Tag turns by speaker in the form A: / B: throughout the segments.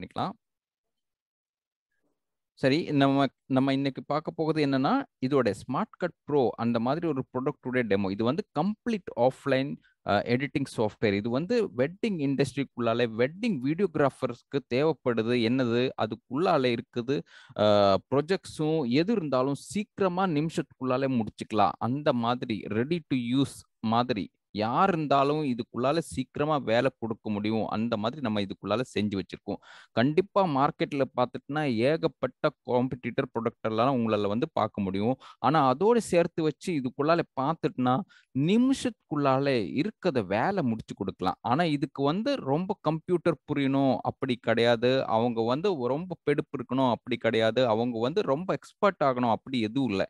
A: பண்ணிக்கலாம் சரி நம்ம நம்ம இன்னைக்கு பார்க்க போகிறது என்னன்னா இதோட ஸ்மார்ட் கட் ப்ரோ அந்த மாதிரி ஒரு ப்ரொடக்டோட டெமோ இது வந்து கம்ப்ளீட் ஆஃப்லைன் எடிட்டிங் சாஃப்ட்வேர் இது வந்து வெட்டிங் இண்டஸ்ட்ரிக்குள்ளாலே வெட்டிங் வீடியோகிராஃபர்ஸ்க்கு தேவைப்படுது என்னது அதுக்குள்ளால இருக்குது ப்ரொஜெக்ட்ஸும் எது இருந்தாலும் சீக்கிரமா நிமிஷத்துக்குள்ளாலே முடிச்சுக்கலாம் அந்த மாதிரி ரெடி டு யூஸ் மாதிரி யார் இருந்தாலும் இதுக்குள்ளால சீக்கிரமா வேலை கொடுக்க முடியும் அந்த மாதிரி நம்ம இதுக்குள்ளால செஞ்சு வச்சிருக்கோம் கண்டிப்பா மார்க்கெட்ல பார்த்துட்டுனா ஏகப்பட்ட காம்படிட்டர் ப்ரொடக்ட் எல்லாம் உங்களால வந்து பார்க்க முடியும் ஆனா அதோட சேர்த்து வச்சு இதுக்குள்ளால பார்த்துட்டுனா நிமிஷத்துக்குள்ளால இருக்கிறத வேலை முடிச்சு கொடுக்கலாம் ஆனா இதுக்கு வந்து ரொம்ப கம்ப்யூட்டர் புரியணும் அப்படி கிடையாது அவங்க வந்து ரொம்ப பெடுப்பு இருக்கணும் அப்படி கிடையாது அவங்க வந்து ரொம்ப எக்ஸ்பர்ட் ஆகணும் அப்படி எதுவும் இல்லை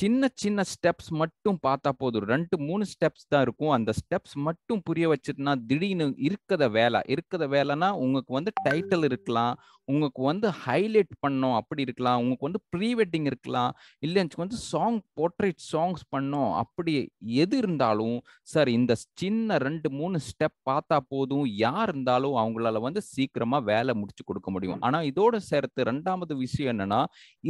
A: சின்ன சின்ன ஸ்டெப்ஸ் மட்டும் பார்த்தா போதும் ரெண்டு மூணு ஸ்டெப்ஸ் தான் இருக்கும் அந்த ஸ்டெப்ஸ் மட்டும் புரிய வச்சுட்டுனா திடீர்னு இருக்கிற வேலை இருக்கிற வேலைனா உங்களுக்கு வந்து டைட்டில் இருக்கலாம் உங்களுக்கு வந்து ஹைலைட் பண்ணோம் அப்படி இருக்கலாம் உங்களுக்கு வந்து ப்ரீ வெட்டிங் இருக்கலாம் இல்லை வந்து சாங் போர்ட்ரேட் சாங்ஸ் பண்ணோம் அப்படி எது இருந்தாலும் சார் இந்த சின்ன ரெண்டு மூணு ஸ்டெப் பார்த்தா போதும் யார் இருந்தாலும் அவங்களால வந்து சீக்கிரமாக வேலை முடிச்சு கொடுக்க முடியும் ஆனால் இதோட சேர்த்து ரெண்டாவது விஷயம் என்னன்னா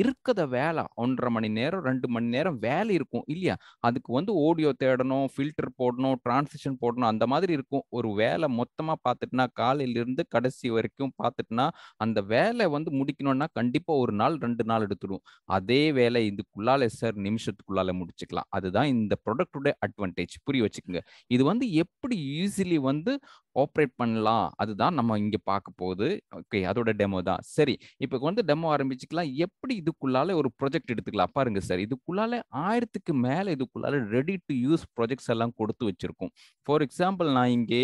A: இருக்கிற வேலை ஒன்றரை மணி நேரம் நேரம் ரெண்டு மணி நேரம் வேலை இருக்கும் இல்லையா அதுக்கு வந்து ஆடியோ தேடணும் ஃபில்டர் போடணும் டிரான்ஸிஷன் போடணும் அந்த மாதிரி இருக்கும் ஒரு வேலை மொத்தமாக பார்த்துட்டுனா காலையிலிருந்து கடைசி வரைக்கும் பார்த்துட்டுனா அந்த வேலை வந்து முடிக்கணும்னா கண்டிப்பாக ஒரு நாள் ரெண்டு நாள் எடுத்துடும் அதே வேலை இதுக்குள்ளால சார் நிமிஷத்துக்குள்ளால முடிச்சுக்கலாம் அதுதான் இந்த ப்ராடக்டோட அட்வான்டேஜ் புரிய வச்சுக்கோங்க இது வந்து எப்படி ஈஸிலி வந்து ஆப்ரேட் பண்ணலாம் அதுதான் நம்ம இங்கே பார்க்க போகுது ஓகே அதோட டெமோ தான் சரி இப்போ வந்து டெமோ ஆரம்பிச்சுக்கலாம் எப்படி இதுக்குள்ளால ஒரு ப்ரொஜெக்ட் எடுத்துக்கலாம் பாருங்க சார் இதுக்குள்ளால ஆயிரத்துக்கு மேலே இதுக்குள்ளால ரெடி டு யூஸ் ப்ரொஜெக்ட்ஸ் எல்லாம் கொடுத்து வச்சிருக்கோம் ஃபார் எக்ஸாம்பிள் நான் இங்கே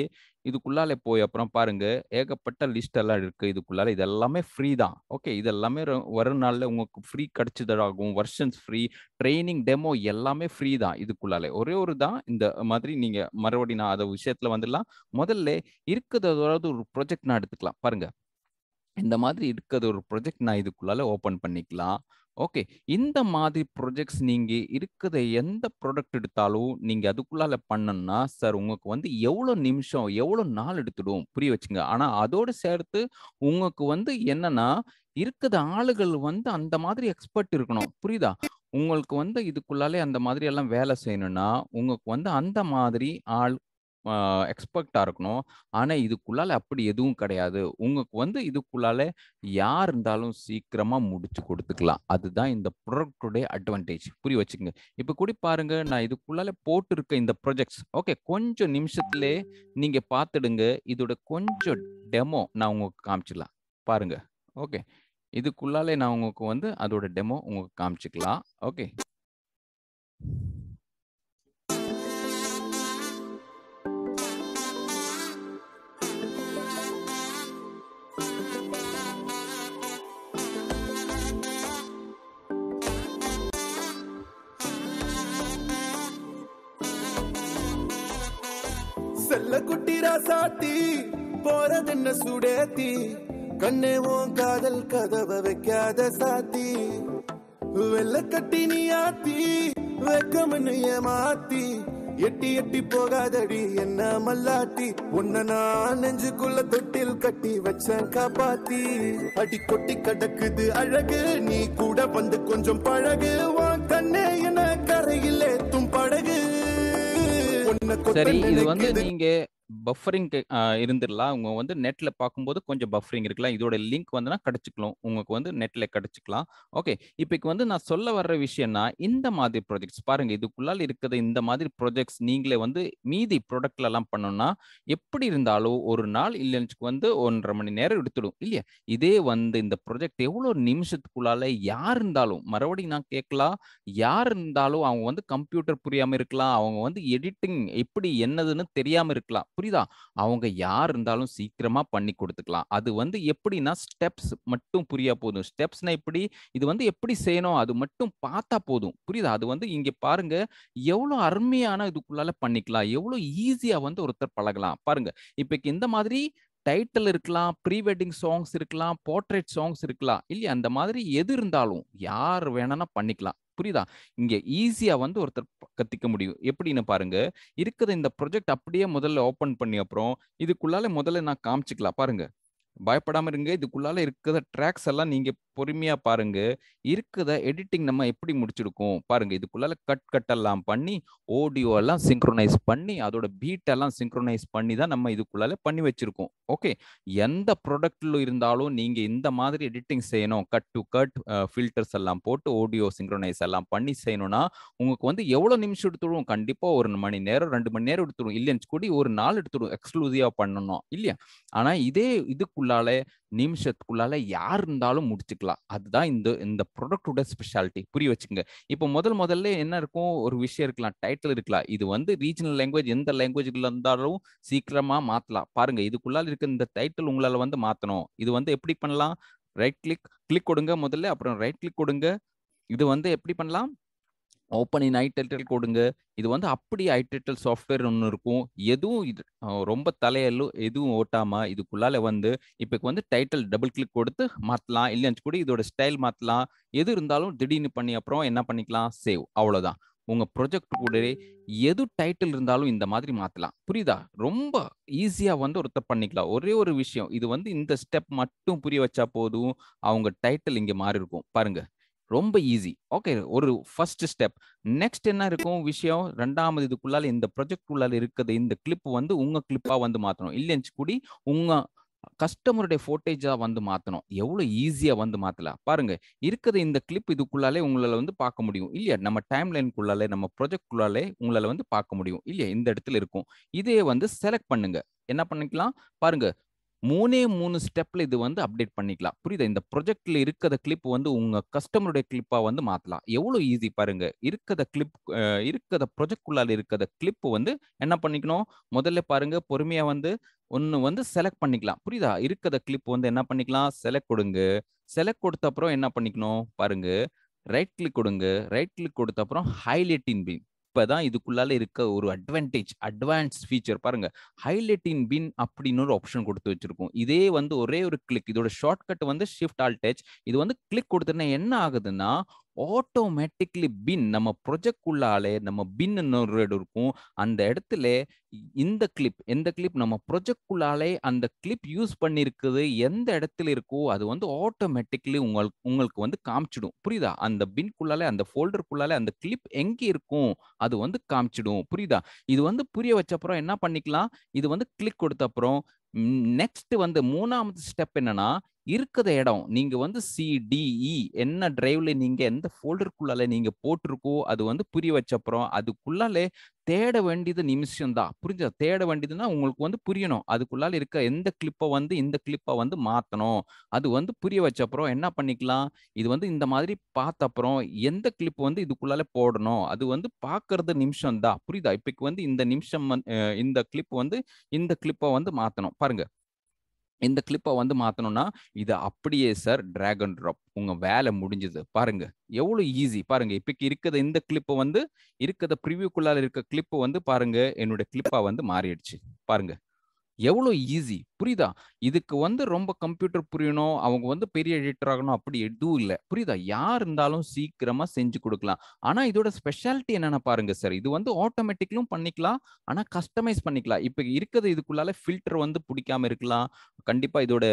A: இதுக்குள்ளாலே போய் அப்புறம் பாருங்க ஏகப்பட்ட லிஸ்ட் எல்லாம் இருக்கு இதுக்குள்ளால இது எல்லாமே ஃப்ரீ தான் ஓகே இது எல்லாமே வர நாள்ல உங்களுக்கு ஃப்ரீ கிடைச்சதாகும் வருஷன்ஸ் ஃப்ரீ ட்ரைனிங் டெமோ எல்லாமே ஃப்ரீ தான் இதுக்குள்ளாலே ஒரே ஒரு தான் இந்த மாதிரி நீங்க மறுபடியும் நான் அதை விஷயத்துல வந்துடலாம் முதல்ல இருக்கிறதாவது ஒரு ப்ரொஜெக்ட் நான் எடுத்துக்கலாம் பாருங்க இந்த மாதிரி இருக்கிறது ஒரு ப்ரொஜெக்ட் நான் இதுக்குள்ளால ஓப்பன் பண்ணிக்கலாம் ஓகே இந்த மாதிரி ப்ரொஜெக்ட்ஸ் நீங்கள் இருக்கிற எந்த ப்ராடக்ட் எடுத்தாலும் நீங்கள் அதுக்குள்ளால பண்ணணும்னா சார் உங்களுக்கு வந்து எவ்வளோ நிமிஷம் எவ்வளோ நாள் எடுத்துடும் புரிய வச்சுங்க ஆனால் அதோடு சேர்த்து உங்களுக்கு வந்து என்னன்னா இருக்கிற ஆளுகள் வந்து அந்த மாதிரி எக்ஸ்பர்ட் இருக்கணும் புரியுதா உங்களுக்கு வந்து இதுக்குள்ளாலே அந்த மாதிரி எல்லாம் வேலை செய்யணும்னா உங்களுக்கு வந்து அந்த மாதிரி ஆள் எக்ஸ்பெக்டாக இருக்கணும் ஆனால் இதுக்குள்ளால அப்படி எதுவும் கிடையாது உங்களுக்கு வந்து இதுக்குள்ளால யார் இருந்தாலும் சீக்கிரமாக முடிச்சு கொடுத்துக்கலாம் அதுதான் இந்த ப்ரொடக்டுடைய அட்வான்டேஜ் புரிய வச்சுக்கோங்க இப்போ கூட பாருங்க நான் இதுக்குள்ளால போட்டிருக்க இந்த ப்ரொஜெக்ட்ஸ் ஓகே கொஞ்சம் நிமிஷத்துல நீங்கள் பார்த்துடுங்க இதோட கொஞ்சம் டெமோ நான் உங்களுக்கு காமிச்சிடலாம் பாருங்க ஓகே இதுக்குள்ளாலே நான் உங்களுக்கு வந்து அதோட டெமோ உங்களுக்கு காமிச்சிக்கலாம் ஓகே நின்னுட்டா சாத்தி போறது என்ன சுடேத்தி கண்ணே உன் காதல் கதவை வைக்காத சாத்தி வெள்ள கட்டி நீ ஆத்தி வெக்கம்னு ஏமாத்தி எட்டி எட்டி போகாதடி என்ன மல்லாட்டி உன்ன நான் நெஞ்சுக்குள்ள தொட்டில் கட்டி வச்சேன் காப்பாத்தி அடி கொட்டி கடக்குது அழகு நீ கூட வந்து கொஞ்சம் பழகு உன் கண்ணே என கரையில் ஏத்தும் படகு சரி இது வந்து நீங்க பஃபரிங் இருந்துடலாம் அவங்க வந்து நெட்டில் பார்க்கும்போது கொஞ்சம் பஃபரிங் இருக்கலாம் இதோட லிங்க் வந்துன்னா கிடச்சிக்கலாம் உங்களுக்கு வந்து நெட்டில் கிடச்சிக்கலாம் ஓகே இப்போக்கு வந்து நான் சொல்ல வர்ற விஷயம்னா இந்த மாதிரி ப்ராஜெக்ட்ஸ் பாருங்கள் இதுக்குள்ளால் இருக்கிற இந்த மாதிரி ப்ராஜெக்ட்ஸ் நீங்களே வந்து மீதி ப்ரொடக்ட்லலாம் பண்ணோம்னா எப்படி இருந்தாலும் ஒரு நாள் இல்லைன்னு வந்து ஒன்றரை மணி நேரம் எடுத்துடும் இல்லையா இதே வந்து இந்த ப்ராஜெக்ட் எவ்வளோ நிமிஷத்துக்குள்ளால யார் இருந்தாலும் மறுபடியும் நான் கேட்கலாம் யார் இருந்தாலும் அவங்க வந்து கம்ப்யூட்டர் புரியாமல் இருக்கலாம் அவங்க வந்து எடிட்டிங் எப்படி என்னதுன்னு தெரியாமல் இருக்கலாம் புரியுதா அவங்க யார் இருந்தாலும் சீக்கிரமா பண்ணி கொடுத்துக்கலாம் அது வந்து எப்படின்னா ஸ்டெப்ஸ் மட்டும் புரியா போதும் ஸ்டெப்ஸ்னா எப்படி இது வந்து எப்படி செய்யணும் அது மட்டும் பார்த்தா போதும் புரியுதா அது வந்து இங்க பாருங்க எவ்வளோ அருமையான இதுக்குள்ளால பண்ணிக்கலாம் எவ்வளோ ஈஸியா வந்து ஒருத்தர் பழகலாம் பாருங்க இப்போக்கு இந்த மாதிரி டைட்டில் இருக்கலாம் ப்ரீ வெட்டிங் சாங்ஸ் இருக்கலாம் போர்ட்ரேட் சாங்ஸ் இருக்கலாம் இல்லையா அந்த மாதிரி எது இருந்தாலும் யார் வேணா பண்ணிக்கலாம் புரியுதா இங்க ஈஸியா வந்து ஒருத்தர் கத்திக்க முடியும் எப்படின்னு பாருங்க இருக்கிற இந்த ப்ரொஜெக்ட் அப்படியே முதல்ல ஓபன் பண்ணி அப்புறம் இதுக்குள்ளால முதல்ல நான் காமிச்சுக்கலாம் பாருங்க பயப்படாமல் இருங்க இதுக்குள்ளால இருக்கிற ட்ராக்ஸ் எல்லாம் நீங்க பொறுமையா பாருங்க இருக்கிற எடிட்டிங் நம்ம எப்படி முடிச்சிருக்கோம் பாருங்க இதுக்குள்ளால கட் கட் எல்லாம் பண்ணி ஆடியோ எல்லாம் சிங்க்ரோனைஸ் பண்ணி அதோட பீட் எல்லாம் சிங்க்ரோனைஸ் பண்ணி தான் நம்ம இதுக்குள்ளால பண்ணி வச்சிருக்கோம் ஓகே எந்த ப்ராடக்ட்ல இருந்தாலும் நீங்க இந்த மாதிரி எடிட்டிங் செய்யணும் கட் டு கட் ஃபில்டர்ஸ் எல்லாம் போட்டு ஆடியோ சிங்க்ரோனைஸ் எல்லாம் பண்ணி செய்யணும்னா உங்களுக்கு வந்து எவ்வளவு நிமிஷம் எடுத்துடும் கண்டிப்பா ஒரு மணி நேரம் ரெண்டு மணி நேரம் எடுத்துடும் இல்லைன்னு கூடி ஒரு நாள் எடுத்துடும் எக்ஸ்க்ளூசிவா பண்ணணும் இல்லையா ஆனா இதே இதுக்குள்ள செகண்ட்குள்ளால நிமிஷத்துக்குள்ளால யார் இருந்தாலும் முடிச்சுக்கலாம் அதுதான் இந்த இந்த ப்ராடக்டோட ஸ்பெஷாலிட்டி புரிய வச்சுங்க இப்போ முதல் முதல்ல என்ன இருக்கும் ஒரு விஷயம் இருக்கலாம் டைட்டில் இருக்கலாம் இது வந்து ரீஜனல் லாங்குவேஜ் எந்த லாங்குவேஜ்ல இருந்தாலும் சீக்கிரமா மாத்தலாம் பாருங்க இதுக்குள்ளால இருக்க இந்த டைட்டில் உங்களால வந்து மாத்தணும் இது வந்து எப்படி பண்ணலாம் ரைட் கிளிக் கிளிக் கொடுங்க முதல்ல அப்புறம் ரைட் கிளிக் கொடுங்க இது வந்து எப்படி பண்ணலாம் ஓப்பன் இன் டைட்டில் கொடுங்க இது வந்து அப்படி டைட்டில் சாஃப்ட்வேர் ஒன்று இருக்கும் எதுவும் இது ரொம்ப தலையெல்லாம் எதுவும் ஓட்டாமல் இதுக்குள்ளால வந்து இப்போ வந்து டைட்டில் டபுள் கிளிக் கொடுத்து மாற்றலாம் இல்லைன்னு கூட இதோட ஸ்டைல் மாற்றலாம் எது இருந்தாலும் திடீர்னு பண்ணி அப்புறம் என்ன பண்ணிக்கலாம் சேவ் அவ்வளோதான் உங்கள் ப்ரொஜெக்ட் கூட எது டைட்டில் இருந்தாலும் இந்த மாதிரி மாற்றலாம் புரியுதா ரொம்ப ஈஸியாக வந்து ஒருத்தர் பண்ணிக்கலாம் ஒரே ஒரு விஷயம் இது வந்து இந்த ஸ்டெப் மட்டும் புரிய வச்சா போதும் அவங்க டைட்டில் இங்கே மாறி இருக்கும் பாருங்கள் ரொம்ப ஈஸி ஓகே ஒரு ஃபர்ஸ்ட் ஸ்டெப் நெக்ஸ்ட் என்ன இருக்கும் விஷயம் ரெண்டாவது இதுக்குள்ளால இந்த ப்ரொஜெக்ட் உள்ளால இருக்கிறது இந்த கிளிப் வந்து உங்க கிளிப்பா வந்து மாத்தணும் இல்லைன்னு கூடி உங்க கஸ்டமருடைய ஃபோட்டேஜாக வந்து மாத்தணும் எவ்வளவு ஈஸியா வந்து மாத்தலாம் பாருங்க இருக்கிற இந்த கிளிப் இதுக்குள்ளாலே உங்களால வந்து பார்க்க முடியும் இல்லையா நம்ம டைம் லைனுக்குள்ளாலே நம்ம ப்ரொஜெக்ட்குள்ளாலே உங்களால வந்து பார்க்க முடியும் இல்லையா இந்த இடத்துல இருக்கும் இதே வந்து செலக்ட் பண்ணுங்க என்ன பண்ணிக்கலாம் பாருங்க மூணே மூணு ஸ்டெப்பில் இது வந்து அப்டேட் பண்ணிக்கலாம் புரியுதா இந்த ப்ரொஜெக்டில் இருக்கிற கிளிப் வந்து உங்கள் கஸ்டமருடைய கிளிப்பாக வந்து மாற்றலாம் எவ்வளோ ஈஸி பாருங்கள் இருக்கிற கிளிப் இருக்கிற ப்ரொஜெக்ட் உள்ளால இருக்கிற கிளிப் வந்து என்ன பண்ணிக்கணும் முதல்ல பாருங்கள் பொறுமையாக வந்து ஒன்று வந்து செலக்ட் பண்ணிக்கலாம் புரியுதா இருக்கிற கிளிப் வந்து என்ன பண்ணிக்கலாம் செலக்ட் கொடுங்க செலக்ட் கொடுத்த அப்புறம் என்ன பண்ணிக்கணும் பாருங்கள் ரைட் கிளிக் கொடுங்க ரைட் கிளிக் கொடுத்த அப்புறம் ஹைலைட் இன் பீம் இப்பதான் இதுக்குள்ளால இருக்க ஒரு அட்வான்டேஜ் அட்வான்ஸ் ஃபீச்சர் பாருங்க ஹைலைட் இன் பின் அப்படின்னு ஒரு ஆப்ஷன் கொடுத்து வச்சிருக்கோம் இதே வந்து ஒரே ஒரு கிளிக் இதோட ஷார்ட்கட் வந்து ஷிஃப்ட் ஆல்டேஜ் இது வந்து கிளிக் கொடுத்தோன்னா என்ன ஆகுதுன்னா ஆட்டோமேட்டிக்லி பின் நம்ம ப்ரொஜெக்ட் உள்ளாலே நம்ம பின் ஒரு இருக்கும் அந்த இடத்துல இந்த கிளிப் எந்த கிளிப் நம்ம ப்ரொஜெக்ட் உள்ளாலே அந்த கிளிப் யூஸ் பண்ணியிருக்குது எந்த இடத்துல இருக்கோ அது வந்து ஆட்டோமேட்டிக்லி உங்களுக்கு உங்களுக்கு வந்து காமிச்சிடும் புரியுதா அந்த பின்குள்ளாலே அந்த ஃபோல்டருக்குள்ளாலே அந்த கிளிப் எங்கே இருக்கும் அது வந்து காமிச்சிடும் புரியுதா இது வந்து புரிய வச்ச அப்புறம் என்ன பண்ணிக்கலாம் இது வந்து கிளிக் கொடுத்த அப்புறம் நெக்ஸ்ட் வந்து மூணாவது ஸ்டெப் என்னன்னா இருக்கிற இடம் நீங்க வந்து சிடிஇ e என்ன டிரைவ்ல நீங்க எந்த ஃபோல்டருக்குள்ளால நீங்க போட்டிருக்கோ அது வந்து புரிய வச்சப்புறம் அதுக்குள்ளாலே தேட வேண்டியது நிமிஷம் தான் புரிஞ்சா தேட வேண்டியதுன்னா உங்களுக்கு வந்து புரியணும் அதுக்குள்ளால இருக்க எந்த கிளிப்பை வந்து இந்த கிளிப்பை வந்து மாற்றணும் அது வந்து புரிய வச்சப்புறம் என்ன பண்ணிக்கலாம் இது வந்து இந்த மாதிரி அப்புறம் எந்த கிளிப் வந்து இதுக்குள்ளால போடணும் அது வந்து பார்க்கறது நிமிஷம் தான் புரியுதா இப்போக்கு வந்து இந்த நிமிஷம் இந்த கிளிப் வந்து இந்த கிளிப்பை வந்து மாற்றணும் பாருங்க இந்த கிளிப்பை வந்து மாற்றணும்னா இதை அப்படியே சார் டிராகன் ட்ராப் உங்கள் வேலை முடிஞ்சது பாருங்க எவ்வளோ ஈஸி பாருங்க இப்போக்கு இருக்கிற இந்த கிளிப்பை வந்து இருக்கிற ப்ரிவியூக்குள்ளால் இருக்க கிளிப்பை வந்து பாருங்க என்னுடைய கிளிப்பாக வந்து மாறிடுச்சு பாருங்க எவ்வளோ ஈஸி புரியுதா இதுக்கு வந்து ரொம்ப கம்ப்யூட்டர் புரியணும் அவங்க வந்து பெரிய எடிட்டர் ஆகணும் அப்படி எதுவும் இல்லை புரியுதா யார் இருந்தாலும் சீக்கிரமாக செஞ்சு கொடுக்கலாம் ஆனால் இதோட ஸ்பெஷாலிட்டி என்னென்ன பாருங்க சார் இது வந்து ஆட்டோமேட்டிக்கலும் பண்ணிக்கலாம் ஆனால் கஸ்டமைஸ் பண்ணிக்கலாம் இப்போ இருக்கிறது இதுக்குள்ளால ஃபில்டர் வந்து பிடிக்காம இருக்கலாம் கண்டிப்பாக இதோட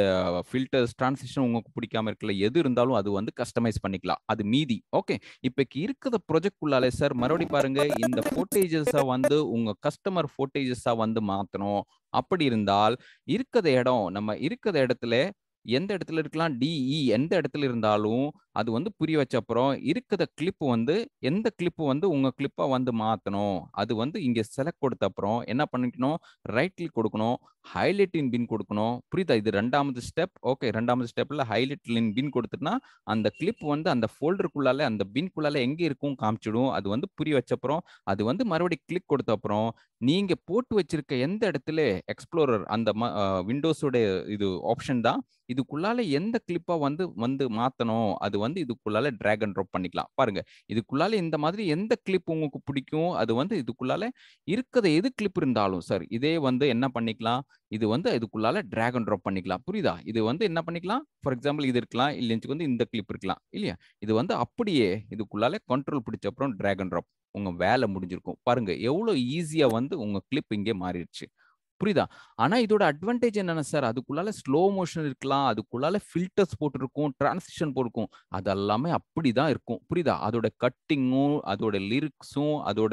A: ஃபில்டர்ஸ் ட்ரான்ஸ்லேஷன் உங்களுக்கு பிடிக்காம இருக்கல எது இருந்தாலும் அது வந்து கஸ்டமைஸ் பண்ணிக்கலாம் அது மீதி ஓகே இப்போ இருக்கிற ப்ரொஜெக்ட் உள்ளாலே சார் மறுபடியும் பாருங்க இந்த ஃபோட்டேஜஸை வந்து உங்கள் கஸ்டமர் ஃபோட்டேஜஸாக வந்து மாற்றணும் அப்படி இருந்தால் இருக்கிற இடம் நம்ம இருக்கிற இடத்துல எந்த இடத்துல இருக்கலாம் டிஇ e எந்த இடத்துல இருந்தாலும் அது வந்து புரிய வச்ச அப்புறம் இருக்கிற கிளிப் வந்து எந்த கிளிப் வந்து உங்கள் கிளிப்பா வந்து மாற்றணும் அது வந்து இங்கே செலக்ட் கொடுத்த அப்புறம் என்ன பண்ணிக்கணும் ரைட் கிளிக் கொடுக்கணும் ஹைலைட்டின் பின் கொடுக்கணும் புரியுதா இது ரெண்டாவது ஸ்டெப் ஓகே ரெண்டாவது ஸ்டெப்பில் இன் பின் கொடுத்துனா அந்த கிளிப் வந்து அந்த ஃபோல்டருக்குள்ளால அந்த பின்குள்ளால எங்கே இருக்கும் காமிச்சிடும் அது வந்து புரிய வச்ச அப்புறம் அது வந்து மறுபடியும் கிளிக் கொடுத்த அப்புறம் நீங்கள் போட்டு வச்சிருக்க எந்த இடத்துல எக்ஸ்ப்ளோரர் அந்த விண்டோஸோட இது ஆப்ஷன் தான் இதுக்குள்ளால எந்த கிளிப்பா வந்து வந்து மாற்றணும் அது வந்து இதுக்குள்ளால ட்ராக் அண்ட் ட்ராப் பண்ணிக்கலாம் பாருங்க இதுக்குள்ளால இந்த மாதிரி எந்த கிளிப் உங்களுக்கு பிடிக்கும் அது வந்து இதுக்குள்ளால இருக்கிற எது கிளிப் இருந்தாலும் சார் இதே வந்து என்ன பண்ணிக்கலாம் இது வந்து இதுக்குள்ளால ட்ராக் அண்ட் ட்ராப் பண்ணிக்கலாம் புரியுதா இது வந்து என்ன பண்ணிக்கலாம் ஃபார் எக்ஸாம்பிள் இது இருக்கலாம் இல்லைன்னு வந்து இந்த கிளிப் இருக்கலாம் இல்லையா இது வந்து அப்படியே இதுக்குள்ளால கண்ட்ரோல் பிடிச்ச அப்புறம் ட்ராக் அண்ட் ட்ராப் உங்க வேலை முடிஞ்சிருக்கும் பாருங்க எவ்வளோ ஈஸியா வந்து உங்க கிளிப் இங்கே மாறிடுச்சு புரியுதா ஆனா இதோட அட்வான்டேஜ் என்னன்னா சார் அதுக்குள்ளால ஸ்லோ மோஷன் இருக்கலாம் அதுக்குள்ளால ஃபில்டர்ஸ் போட்டிருக்கும் டிரான்சிஷன் போட்டிருக்கும் அது எல்லாமே அப்படிதான் இருக்கும் புரியுதா அதோட கட்டிங்கும் அதோட லிரிக்ஸும் அதோட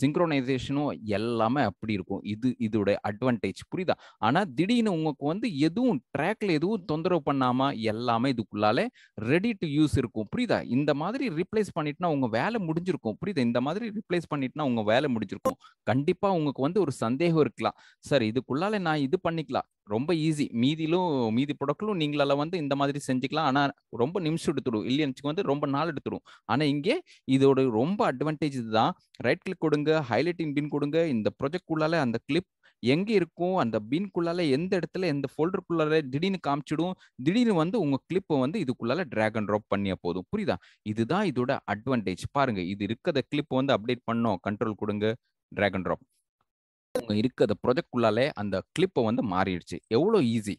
A: சிங்க்ரோனைசேஷனும் எல்லாமே அப்படி இருக்கும் இது இதோட அட்வான்டேஜ் புரியுதா ஆனா திடீர்னு உங்களுக்கு வந்து எதுவும் ட்ராக்ல எதுவும் தொந்தரவு பண்ணாம எல்லாமே இதுக்குள்ளால ரெடி டு யூஸ் இருக்கும் புரியுதா இந்த மாதிரி ரிப்ளேஸ் பண்ணிட்டுனா உங்க வேலை முடிஞ்சிருக்கும் புரியுதா இந்த மாதிரி ரிப்ளேஸ் பண்ணிட்டுனா உங்க வேலை முடிஞ்சிருக்கும் கண்டிப்பா உங்களுக்கு வந்து ஒரு சந்தேகம் இருக்கலாம் சார் இதுக்குள்ளால நான் இது பண்ணிக்கலாம் ரொம்ப ஈஸி மீதிலும் மீதி ப்ராடக்ட்லும் நீங்களால வந்து இந்த மாதிரி செஞ்சுக்கலாம் ஆனால் ரொம்ப நிமிஷம் எடுத்துடும் இல்லைன்னு வந்து ரொம்ப நாள் எடுத்துடும் ஆனால் இங்கே இதோட ரொம்ப அட்வான்டேஜ் இதுதான் ரைட் கிளிக் கொடுங்க ஹைலைட்டிங் பின் கொடுங்க இந்த ப்ரொஜெக்ட் உள்ளால அந்த கிளிப் எங்கே இருக்கும் அந்த பீன்குள்ளால எந்த இடத்துல எந்த ஃபோல்டருக்குள்ளால திடீர்னு காமிச்சிடும் திடீர்னு வந்து உங்கள் கிளிப்பை வந்து இதுக்குள்ளால ட்ராக் அண்ட் ட்ராப் பண்ணிய போதும் புரியுதா இதுதான் இதோட அட்வான்டேஜ் பாருங்க இது இருக்கிற கிளிப் வந்து அப்டேட் பண்ணோம் கண்ட்ரோல் கொடுங்க ட்ராக் அண்ட் ட்ராப் அவங்க இருக்க அந்த ப்ரொஜெக்ட்குள்ளாலே அந்த கிளிப்பை வந்து மாறிடுச்சு எவ்வளோ ஈஸி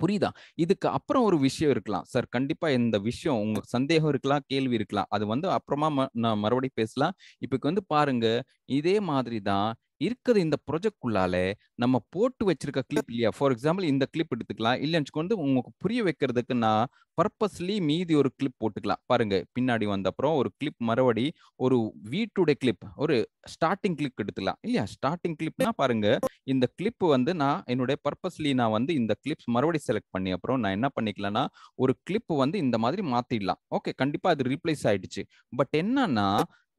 A: புரியுதா இதுக்கு அப்புறம் ஒரு விஷயம் இருக்கலாம் சார் கண்டிப்பா இந்த விஷயம் உங்களுக்கு சந்தேகம் இருக்கலாம் கேள்வி இருக்கலாம் அது வந்து அப்புறமா நான் மறுபடியும் பேசலாம் இப்போ வந்து பாருங்க இதே மாதிரி தான் இருக்கிறது இந்த ப்ரொஜெக்ட்குள்ளால நம்ம போட்டு வச்சிருக்க கிளிப் இல்லையா ஃபார் எக்ஸாம்பிள் இந்த கிளிப் எடுத்துக்கலாம் இல்லைன்னு வந்து உங்களுக்கு புரிய வைக்கிறதுக்கு நான் பர்பஸ்லி மீதி ஒரு கிளிப் போட்டுக்கலாம் பாருங்க பின்னாடி வந்த அப்புறம் ஒரு கிளிப் மறுபடி ஒரு வீட்டுடைய கிளிப் ஒரு ஸ்டார்டிங் கிளிப் எடுத்துக்கலாம் இல்லையா ஸ்டார்டிங் கிளிப்னா பாருங்க இந்த கிளிப் வந்து நான் என்னுடைய பர்பஸ்லி நான் வந்து இந்த கிளிப்ஸ் மறுபடி செலக்ட் பண்ணி அப்புறம் நான் என்ன பண்ணிக்கலாம்னா ஒரு கிளிப் வந்து இந்த மாதிரி மாத்திடலாம் ஓகே கண்டிப்பா அது ரீப்ளேஸ் ஆயிடுச்சு பட் என்னன்னா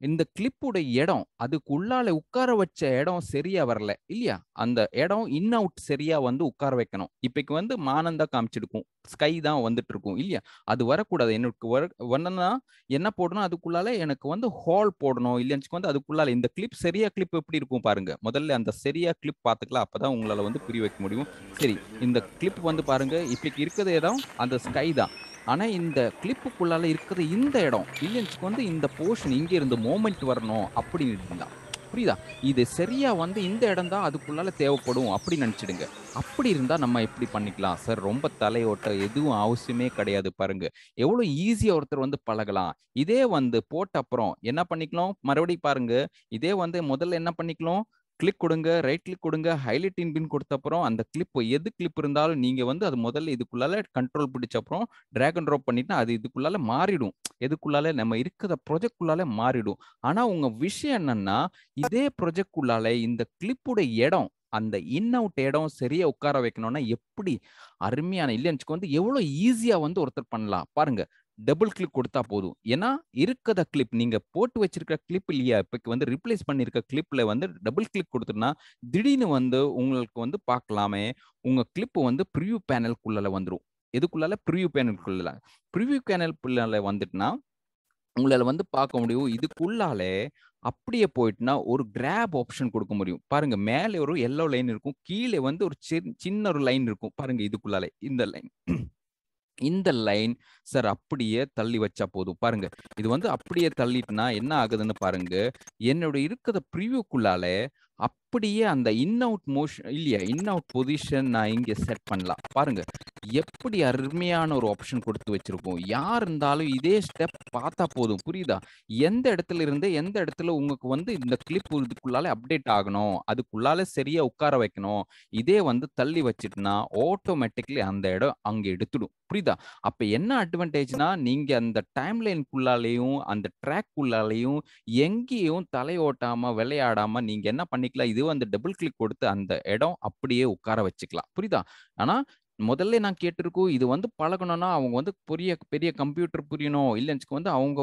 A: இந்த கிளிப்புடைய இடம் அதுக்கு உள்ளால உட்கார வச்ச இடம் சரியா வரல இல்லையா அந்த இடம் இன் அவுட் சரியா வந்து உட்கார வைக்கணும் இப்பைக்கு வந்து மானந்தா காமிச்சிருக்கும் ஸ்கை தான் வந்துட்டு இருக்கும் இல்லையா அது வரக்கூடாது எனக்கு வர வரணும்னா என்ன போடணும் அதுக்குள்ளால எனக்கு வந்து ஹால் போடணும் இல்லைன்னு வந்து அதுக்குள்ளால இந்த கிளிப் சரியா கிளிப் எப்படி இருக்கும் பாருங்க முதல்ல அந்த சரியா கிளிப் பார்த்துக்கலாம் அப்பதான் உங்களால வந்து புரிய வைக்க முடியும் சரி இந்த கிளிப் வந்து பாருங்க இப்பைக்கு இருக்கிற இடம் அந்த ஸ்கை தான் ஆனால் இந்த கிளிப்புக்குள்ளால் இருக்கிற இந்த இடம் வில்லியன்ஸுக்கு வந்து இந்த போர்ஷன் இங்கே இருந்து மூமெண்ட் வரணும் அப்படின்னு இருந்தான் புரியுதா இது சரியாக வந்து இந்த இடம் தான் அதுக்குள்ளால தேவைப்படும் அப்படின்னு நினச்சிடுங்க அப்படி இருந்தால் நம்ம எப்படி பண்ணிக்கலாம் சார் ரொம்ப தலையோட்ட எதுவும் அவசியமே கிடையாது பாருங்க எவ்வளோ ஈஸியாக ஒருத்தர் வந்து பழகலாம் இதே வந்து போட்ட அப்புறம் என்ன பண்ணிக்கலாம் மறுபடியும் பாருங்க இதே வந்து முதல்ல என்ன பண்ணிக்கலாம் கிளிக் கொடுங்க ரைட் கிளிக் கொடுங்க ஹைலைட் இன் பின் கொடுத்த அப்புறம் அந்த கிளிப் எது கிளிப் இருந்தாலும் நீங்க வந்து அது முதல்ல இதுக்குள்ளால கண்ட்ரோல் பிடிச்ச அப்புறம் டிராக் அண்ட் ட்ராப் பண்ணிட்டு அது இதுக்குள்ளால மாறிடும் எதுக்குள்ளால நம்ம இருக்கிற ப்ரொஜெக்ட் குள்ளால மாறிடும் ஆனா உங்க விஷயம் என்னன்னா இதே ப்ரொஜெக்ட் இந்த கிளிப்போட இடம் அந்த இன் அவுட் இடம் சரியா உட்கார வைக்கணும்னா எப்படி அருமையான இல்லைன்னு வந்து எவ்வளவு ஈஸியா வந்து ஒருத்தர் பண்ணலாம் பாருங்க டபுள் கிளிக் கொடுத்தா போதும் ஏன்னா இருக்கிற கிளிப் நீங்க போட்டு வச்சிருக்கிற கிளிப் இல்லையா இப்போ வந்து ரிப்ளேஸ் பண்ணியிருக்க கிளிப்ல வந்து டபுள் கிளிக் கொடுத்துனா திடீர்னு வந்து உங்களுக்கு வந்து பார்க்கலாமே உங்க கிளிப் வந்து ப்ரிவியூ பேனல்குள்ளால வந்துடும் எதுக்குள்ளால ப்ரிவியூ பேனல்குள்ள ப்ரிவியூ பேனல்குள்ளால வந்துட்டுனா உங்களால வந்து பார்க்க முடியும் இதுக்குள்ளாலே அப்படியே போயிட்டுனா ஒரு கிராப் ஆப்ஷன் கொடுக்க முடியும் பாருங்க மேலே ஒரு எல்லோ லைன் இருக்கும் கீழே வந்து ஒரு சின்ன ஒரு லைன் இருக்கும் பாருங்க இதுக்குள்ளாலே இந்த லைன் இந்த லைன் சார் அப்படியே தள்ளி வச்சா போதும் பாருங்க இது வந்து அப்படியே தள்ளிட்டுனா என்ன ஆகுதுன்னு பாருங்க என்னோட இருக்கிற ப்ரிவியூக்குள்ளால அப்படியே அந்த இன் அவுட் மோஷன் இல்லையா இன் அவுட் பொசிஷன் நான் இங்க செட் பண்ணலாம் பாருங்க எப்படி அருமையான ஒரு ஆப்ஷன் கொடுத்து வச்சிருக்கோம் யார் இருந்தாலும் இதே ஸ்டெப் பார்த்தா போதும் புரியுதா எந்த இடத்துல இருந்து எந்த இடத்துல உங்களுக்கு வந்து இந்த கிளிப் இதுக்குள்ளால அப்டேட் ஆகணும் அதுக்குள்ளால சரியா உட்கார வைக்கணும் இதே வந்து தள்ளி வச்சுட்டுனா ஆட்டோமேட்டிக்லி அந்த இடம் அங்கே எடுத்துடும் புரியுதா அப்ப என்ன அட்வான்டேஜ்னா நீங்க அந்த டைம் லைன்குள்ளாலையும் அந்த ட்ராக் உள்ளாலையும் எங்கேயும் தலையோட்டாம விளையாடாம நீங்க என்ன பண்ணிக்கலாம் இது வந்து டபுள் கிளிக் கொடுத்து அந்த இடம் அப்படியே உட்கார வச்சுக்கலாம் புரியுதா ஆனா முதல்ல நான் கேட்டிருக்கோம் இது வந்து பழகணும்னா அவங்க வந்து பெரிய பெரிய கம்ப்யூட்டர் புரியணும் இல்லைன்னு வந்து அவங்க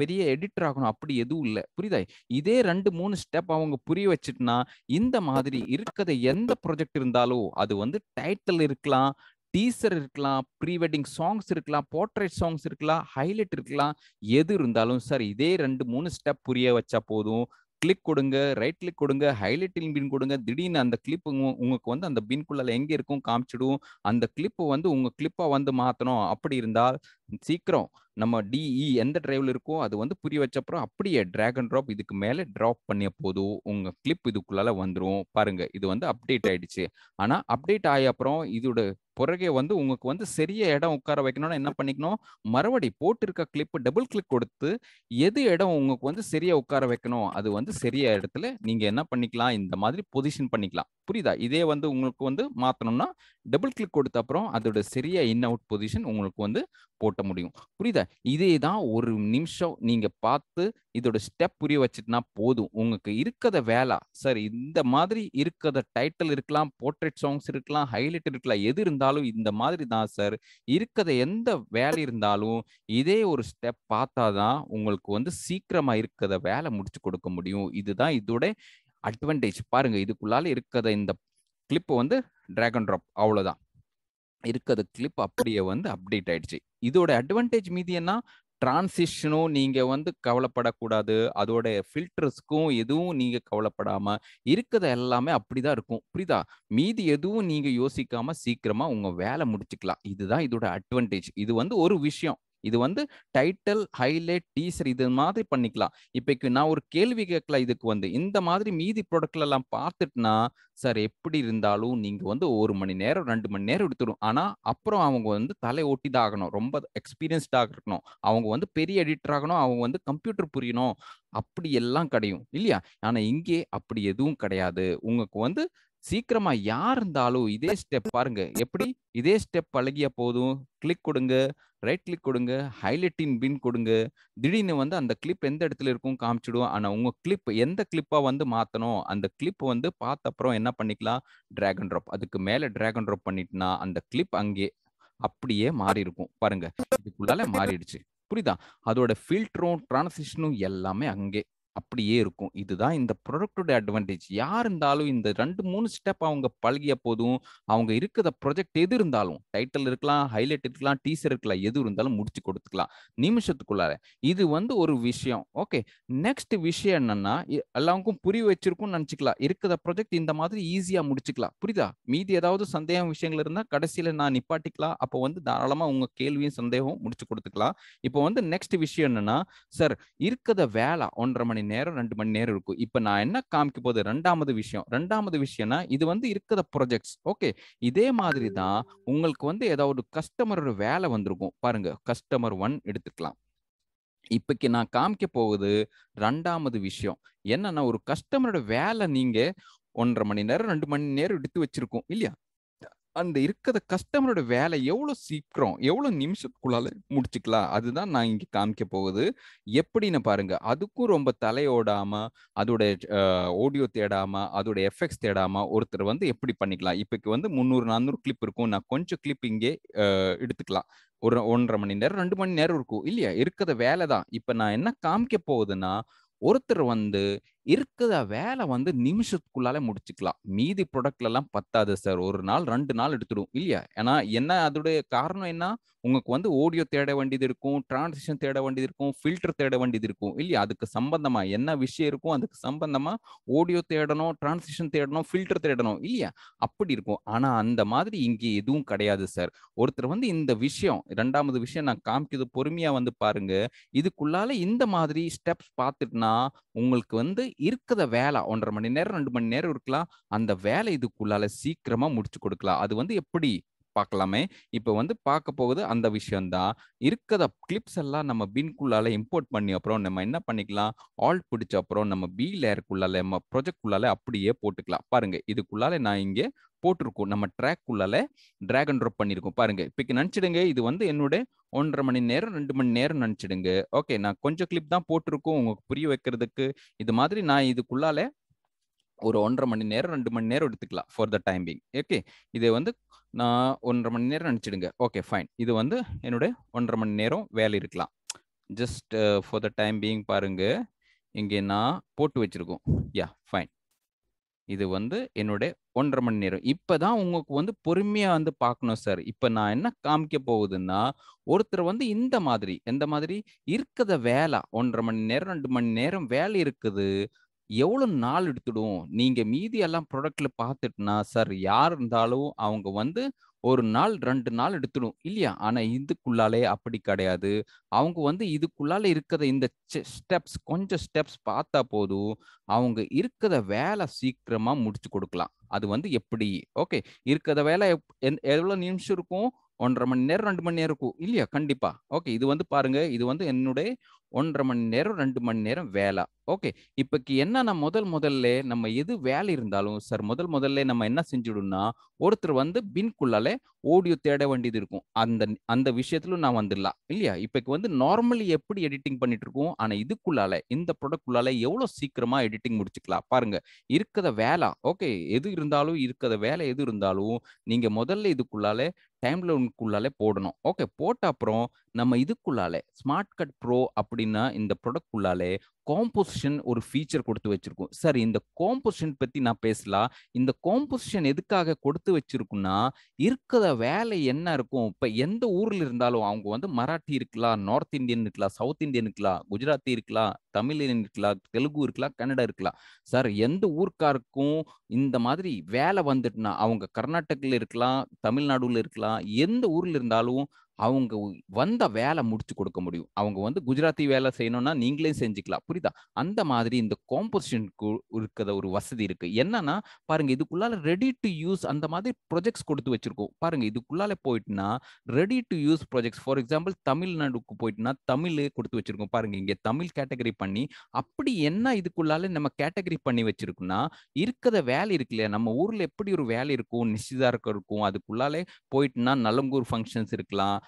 A: பெரிய எடிட்டர் ஆகணும் அப்படி எதுவும் இல்லை புரியுதா இதே ரெண்டு மூணு ஸ்டெப் அவங்க புரிய வச்சுட்டுனா இந்த மாதிரி இருக்கிறத எந்த ப்ரொஜெக்ட் இருந்தாலும் அது வந்து டைட்டில் இருக்கலாம் டீசர் இருக்கலாம் ப்ரீ வெட்டிங் சாங்ஸ் இருக்கலாம் போர்ட்ரேட் சாங்ஸ் இருக்கலாம் ஹைலைட் இருக்கலாம் எது இருந்தாலும் சார் இதே ரெண்டு மூணு ஸ்டெப் புரிய வச்சா போதும் கிளிக் கொடுங்க ரைட் கிளிக் கொடுங்க ஹைலைட்டிங் பின் கொடுங்க திடீர்னு அந்த கிளிப் உங்களுக்கு வந்து அந்த பின்குள்ள எங்கே இருக்கும் காமிச்சிடும் அந்த கிளிப்பு வந்து உங்கள் கிளிப்பாக வந்து மாற்றணும் அப்படி இருந்தால் சீக்கிரம் நம்ம டிஇ e எந்த டிரைவில் இருக்கோ அது வந்து புரிய வச்சப்பறம் அப்படியே ட்ராக் அண்ட் ட்ராப் இதுக்கு மேலே ட்ராப் பண்ணிய போதும் உங்கள் கிளிப் இதுக்குள்ளால வந்துடும் பாருங்க இது வந்து அப்டேட் ஆயிடுச்சு ஆனால் அப்டேட் ஆகிய அப்புறம் இதோட பிறகு வந்து உங்களுக்கு வந்து சரிய இடம் உட்கார வைக்கணும்னா என்ன பண்ணிக்கணும் மறுபடி போட்டிருக்க கிளிப் டபுள் கிளிக் கொடுத்து எது இடம் உங்களுக்கு வந்து சரிய உட்கார வைக்கணும் அது வந்து சரியா இடத்துல நீங்க என்ன பண்ணிக்கலாம் இந்த மாதிரி பொசிஷன் பண்ணிக்கலாம் புரியுதா இதே வந்து உங்களுக்கு வந்து மாத்தணும்னா டபுள் கிளிக் கொடுத்த அப்புறம் அதோட சரியா இன் அவுட் பொசிஷன் உங்களுக்கு வந்து போட்ட முடியும் புரியுதா இதே தான் ஒரு நிமிஷம் நீங்க பார்த்து இதோட ஸ்டெப் புரிய வச்சுட்டுனா போதும் உங்களுக்கு இருக்கிற வேலை சார் இந்த மாதிரி இருக்கிறத டைட்டில் இருக்கலாம் போர்ட்ரேட் சாங்ஸ் இருக்கலாம் ஹைலைட் இருக்கலாம் எது இருந்தாலும் இந்த மாதிரி தான் சார் இருக்கிறத எந்த வேலை இருந்தாலும் இதே ஒரு ஸ்டெப் பார்த்தா தான் உங்களுக்கு வந்து சீக்கிரமா இருக்கிறத வேலை முடிச்சு கொடுக்க முடியும் இதுதான் இதோட அட்வான்டேஜ் பாருங்க இதுக்குள்ளால இருக்கிறத இந்த கிளிப்பு வந்து ட்ராகன் ட்ராப் அவ்வளோதான் இருக்கிற கிளிப் அப்படியே வந்து அப்டேட் ஆயிடுச்சு இதோட அட்வான்டேஜ் மீதி என்ன டிரான்சிஷனும் நீங்க வந்து கவலைப்படக்கூடாது அதோட ஃபில்டர்ஸ்க்கும் எதுவும் நீங்க கவலைப்படாம இருக்கிறத எல்லாமே அப்படிதான் இருக்கும் புரியுதா மீதி எதுவும் நீங்க யோசிக்காம சீக்கிரமா உங்க வேலை முடிச்சுக்கலாம் இதுதான் இதோட அட்வான்டேஜ் இது வந்து ஒரு விஷயம் இது வந்து டைட்டில் ஹைலைட் டீசர் இது மாதிரி பண்ணிக்கலாம் இப்போக்கு நான் ஒரு கேள்வி கேட்கலாம் இதுக்கு வந்து இந்த மாதிரி மீதி ப்ராடக்ட்ல எல்லாம் பார்த்துட்டுனா சார் எப்படி இருந்தாலும் நீங்க வந்து ஒரு மணி நேரம் ரெண்டு மணி நேரம் எடுத்துடும் ஆனா அப்புறம் அவங்க வந்து தலை ஓட்டி தான் ஆகணும் ரொம்ப எக்ஸ்பீரியன்ஸ்டாக இருக்கணும் அவங்க வந்து பெரிய எடிட்டர் ஆகணும் அவங்க வந்து கம்ப்யூட்டர் புரியணும் அப்படி எல்லாம் கிடையும் இல்லையா ஆனா இங்கே அப்படி எதுவும் கிடையாது உங்களுக்கு வந்து சீக்கிரமா யார் இருந்தாலும் இதே ஸ்டெப் பாருங்க எப்படி இதே ஸ்டெப் பழகிய போதும் கிளிக் கொடுங்க ரைட் கிளிக் கொடுங்க ஹைலைட்டின் பின் கொடுங்க திடீர்னு வந்து அந்த கிளிப் எந்த இடத்துல இருக்கும் காமிச்சிடுவோம் ஆனால் உங்கள் கிளிப் எந்த கிளிப்பாக வந்து மாற்றணும் அந்த கிளிப் வந்து பார்த்த அப்புறம் என்ன பண்ணிக்கலாம் ட்ராகன் ட்ராப் அதுக்கு மேலே ட்ராகன் ட்ராப் பண்ணிட்டுனா அந்த கிளிப் அங்கே அப்படியே மாறி இருக்கும் பாருங்க இதுக்குள்ளால மாறிடுச்சு புரியுதா அதோட ஃபில்டரும் டிரான்சிஷனும் எல்லாமே அங்கே அப்படியே இருக்கும் இதுதான் இந்த ப்ரொடக்டோட அட்வான்டேஜ் யார் இருந்தாலும் இந்த ரெண்டு மூணு ஸ்டெப் அவங்க பழகிய போதும் அவங்க இருக்கிற ப்ரொஜெக்ட் எது இருந்தாலும் டைட்டில் இருக்கலாம் ஹைலைட் இருக்கலாம் டீசர் இருக்கலாம் எது இருந்தாலும் முடிச்சு கொடுத்துக்கலாம் நிமிஷத்துக்குள்ளார இது வந்து ஒரு விஷயம் ஓகே நெக்ஸ்ட் விஷயம் என்னன்னா எல்லாருக்கும் புரிய வச்சிருக்கும்னு நினச்சிக்கலாம் இருக்கிற ப்ரொஜெக்ட் இந்த மாதிரி ஈஸியாக முடிச்சுக்கலாம் புரியுதா மீதி ஏதாவது சந்தேகம் விஷயங்கள் இருந்தால் கடைசியில் நான் நிப்பாட்டிக்கலாம் அப்போ வந்து தாராளமாக உங்கள் கேள்வியும் சந்தேகம் முடிச்சு கொடுத்துக்கலாம் இப்போ வந்து நெக்ஸ்ட் விஷயம் என்னன்னா சார் இருக்கிற வேலை ஒன்றரை மணி நேரம் ரெண்டு மணி நேரம் இருக்கும் இப்போ நான் என்ன காமிக்க போது ரெண்டாவது விஷயம் ரெண்டாவது விஷயம்னா இது வந்து இருக்கிற ப்ரொஜெக்ட்ஸ் ஓகே இதே மாதிரி தான் உங்களுக்கு வந்து ஏதாவது கஸ்டமரோட வேலை வந்திருக்கும் பாருங்க கஸ்டமர் ஒன் எடுத்துக்கலாம் இப்போக்கு நான் காமிக்க போகுது ரெண்டாவது விஷயம் என்னன்னா ஒரு கஸ்டமரோட வேலை நீங்க ஒன்றரை மணி நேரம் ரெண்டு மணி நேரம் எடுத்து வச்சிருக்கோம் இல்லையா அந்த இருக்கிற கஸ்டமரோட வேலை எவ்வளோ சீக்கிரம் எவ்வளோ நிமிஷத்துக்குள்ளால முடிச்சுக்கலாம் அதுதான் நான் இங்கே காமிக்க போகுது எப்படின்னு பாருங்க அதுக்கும் ரொம்ப தலையோடாம அதோட ஆடியோ தேடாம அதோட எஃபெக்ட்ஸ் தேடாம ஒருத்தர் வந்து எப்படி பண்ணிக்கலாம் இப்போக்கு வந்து முந்நூறு நானூறு கிளிப் இருக்கும் நான் கொஞ்சம் கிளிப் இங்கே எடுத்துக்கலாம் ஒரு ஒன்றரை மணி நேரம் ரெண்டு மணி நேரம் இருக்கும் இல்லையா இருக்கிற வேலை தான் இப்போ நான் என்ன காமிக்க போகுதுன்னா ஒருத்தர் வந்து இருக்கிற வேலை வந்து நிமிஷத்துக்குள்ளால முடிச்சுக்கலாம் மீதி ப்ராடக்ட்ல எல்லாம் பத்தாது சார் ஒரு நாள் ரெண்டு நாள் எடுத்துடும் இல்லையா ஏன்னா என்ன அதோடைய காரணம் என்ன உங்களுக்கு வந்து ஓடியோ தேட வேண்டியது இருக்கும் டிரான்சிஷன் தேட வேண்டியது இருக்கும் ஃபில்டர் தேட வேண்டியது இருக்கும் இல்லையா அதுக்கு சம்பந்தமா என்ன விஷயம் இருக்கும் அதுக்கு சம்பந்தமா ஓடியோ தேடணும் டிரான்சிஷன் தேடணும் ஃபில்டர் தேடணும் இல்லையா அப்படி இருக்கும் ஆனா அந்த மாதிரி இங்கே எதுவும் கிடையாது சார் ஒருத்தர் வந்து இந்த விஷயம் ரெண்டாவது விஷயம் நான் காமிக்கிறது பொறுமையா வந்து பாருங்க இதுக்குள்ளால இந்த மாதிரி ஸ்டெப்ஸ் பார்த்துட்டுனா உங்களுக்கு வந்து இருக்கிற வேலை ஒன்றரை மணி நேரம் ரெண்டு மணி நேரம் இருக்கலாம் அந்த வேலை இதுக்குள்ளால சீக்கிரமா முடிச்சு கொடுக்கலாம் அது வந்து எப்படி பார்க்கலாமே இப்போ வந்து பார்க்க போகுது அந்த விஷயம்தான் இருக்கிற கிளிப்ஸ் எல்லாம் நம்ம பின்குள்ளால இம்போர்ட் பண்ணி அப்புறம் நம்ம என்ன பண்ணிக்கலாம் ஆல் பிடிச்ச அப்புறம் நம்ம பி லேயருக்குள்ளால நம்ம ப்ரொஜெக்ட்குள்ளால அப்படியே போட்டுக்கலாம் பாருங்க இதுக்குள்ளால நான் இங்கே போட்டிருக்கோம் நம்ம ட்ராக்குள்ளால ட்ராக் அண்ட் ட்ராப் பண்ணியிருக்கோம் பாருங்க இப்போ நினச்சிடுங்க இது வந்து என்னோட ஒன்றரை மணி நேரம் ரெண்டு மணி நேரம் நினச்சிடுங்க ஓகே நான் கொஞ்சம் கிளிப் தான் போட்டிருக்கோம் உங்களுக்கு புரிய வைக்கிறதுக்கு இது மாதிரி நான் இதுக்குள்ளால ஒரு ஒன்றரை மணி நேரம் ரெண்டு மணி நேரம் எடுத்துக்கலாம் ஃபார் த டைமிங் ஓகே இதை வந்து நான் ஒன்றரை மணி நேரம் நினச்சிடுங்க ஓகே ஃபைன் இது வந்து என்னுடைய ஒன்றரை மணி நேரம் வேலை இருக்கலாம் just for the time being பாருங்க இங்கே நான் போட்டு வச்சுருக்கோம் யா ஃபைன் இது வந்து என்னுடைய ஒன்றரை மணி நேரம் இப்போ தான் உங்களுக்கு வந்து பொறுமையாக வந்து பார்க்கணும் சார் இப்போ நான் என்ன காமிக்க போகுதுன்னா ஒருத்தர் வந்து இந்த மாதிரி எந்த மாதிரி இருக்கிற வேலை ஒன்றரை மணி நேரம் ரெண்டு மணி நேரம் வேலை இருக்குது எவ்வளோ நாள் எடுத்துடும் நீங்கள் மீதி எல்லாம் ப்ராடக்டில் பார்த்துட்டுனா சார் யார் இருந்தாலும் அவங்க வந்து ஒரு நாள் ரெண்டு நாள் எடுத்துடும் இல்லையா ஆனால் இதுக்குள்ளாலே அப்படி கிடையாது அவங்க வந்து இதுக்குள்ளால இருக்கிற இந்த ஸ்டெப்ஸ் கொஞ்சம் ஸ்டெப்ஸ் பார்த்தா போதும் அவங்க இருக்கிற வேலை சீக்கிரமாக முடிச்சு கொடுக்கலாம் அது வந்து எப்படி ஓகே இருக்கிற வேலை எவ்வளோ நிமிஷம் இருக்கும் ஒன்றரை மணி நேரம் ரெண்டு மணி நேரம் இருக்கும் இல்லையா கண்டிப்பா ஓகே இது வந்து பாருங்க இது வந்து என்னுடைய ஒன்றரை மணி நேரம் ரெண்டு மணி நேரம் வேலை ஓகே இப்போக்கு என்னன்னா முதல் முதல்ல நம்ம எது வேலை இருந்தாலும் சார் முதல் முதல்ல நம்ம என்ன செஞ்சிடும்னா ஒருத்தர் வந்து பின்குள்ளால ஓடியோ தேட வேண்டியது இருக்கும் அந்த அந்த விஷயத்துல நான் வந்துடலாம் இல்லையா இப்போக்கு வந்து நார்மலி எப்படி எடிட்டிங் பண்ணிட்டு இருக்கோம் ஆனால் இதுக்குள்ளால இந்த ப்ரொடக்ட்குள்ளால எவ்வளோ சீக்கிரமா எடிட்டிங் முடிச்சுக்கலாம் பாருங்க இருக்கிற வேலை ஓகே எது இருந்தாலும் இருக்கிற வேலை எது இருந்தாலும் நீங்கள் முதல்ல இதுக்குள்ளால டைம் லைனுக்குள்ளாலே போடணும் ஓகே போட்ட அப்புறம் நம்ம இதுக்குள்ளாலே ஸ்மார்ட் கட் ப்ரோ அப்படின்னா இந்த ப்ராடக்ட் உள்ளாலே காம்போசிஷன் ஒரு ஃபீச்சர் கொடுத்து வச்சிருக்கோம் சார் இந்த காம்போசிஷன் பத்தி நான் பேசலாம் இந்த காம்போசிஷன் எதுக்காக கொடுத்து வச்சிருக்குன்னா இருக்கிற வேலை என்ன இருக்கும் இப்ப எந்த ஊர்ல இருந்தாலும் அவங்க வந்து மராட்டி இருக்கலாம் நார்த் இந்தியன் இருக்கலாம் சவுத் இந்தியன் இருக்கலாம் குஜராத்தி இருக்கலாம் தமிழ் இருக்கலாம் தெலுங்கு இருக்கலாம் கன்னடா இருக்கலாம் சார் எந்த ஊருக்காருக்கும் இந்த மாதிரி வேலை வந்துட்டுனா அவங்க கர்நாடகில இருக்கலாம் தமிழ்நாடுல இருக்கலாம் எந்த ஊர்ல இருந்தாலும் அவங்க வந்த வேலை முடிச்சு கொடுக்க முடியும் அவங்க வந்து குஜராத்தி வேலை செய்யணும்னா நீங்களே செஞ்சுக்கலாம் புரியுதா அந்த மாதிரி இந்த காம்போசிஷனுக்கு இருக்கிற ஒரு வசதி இருக்கு என்னன்னா பாருங்க இதுக்குள்ளால ரெடி டு யூஸ் அந்த மாதிரி ப்ரொஜெக்ட்ஸ் கொடுத்து வச்சிருக்கோம் பாருங்க இதுக்குள்ளால போயிட்டுனா ready to use projects for example தமிழ்நாடுக்கு போயிட்டுனா தமிழே கொடுத்து வச்சிருக்கோம் பாருங்க இங்க தமிழ் கேட்டகரி பண்ணி அப்படி என்ன இதுக்குள்ளால நம்ம கேட்டகரி பண்ணி வச்சிருக்கோம்னா இருக்கிற வேலை இருக்குல்ல நம்ம ஊர்ல எப்படி ஒரு வேலை இருக்கும் நிச்சயதார்க்கம் இருக்கும் அதுக்குள்ளாலே போயிட்டுனா நலங்கூர் ஃபங்க்ஷன்ஸ் இருக்கலாம்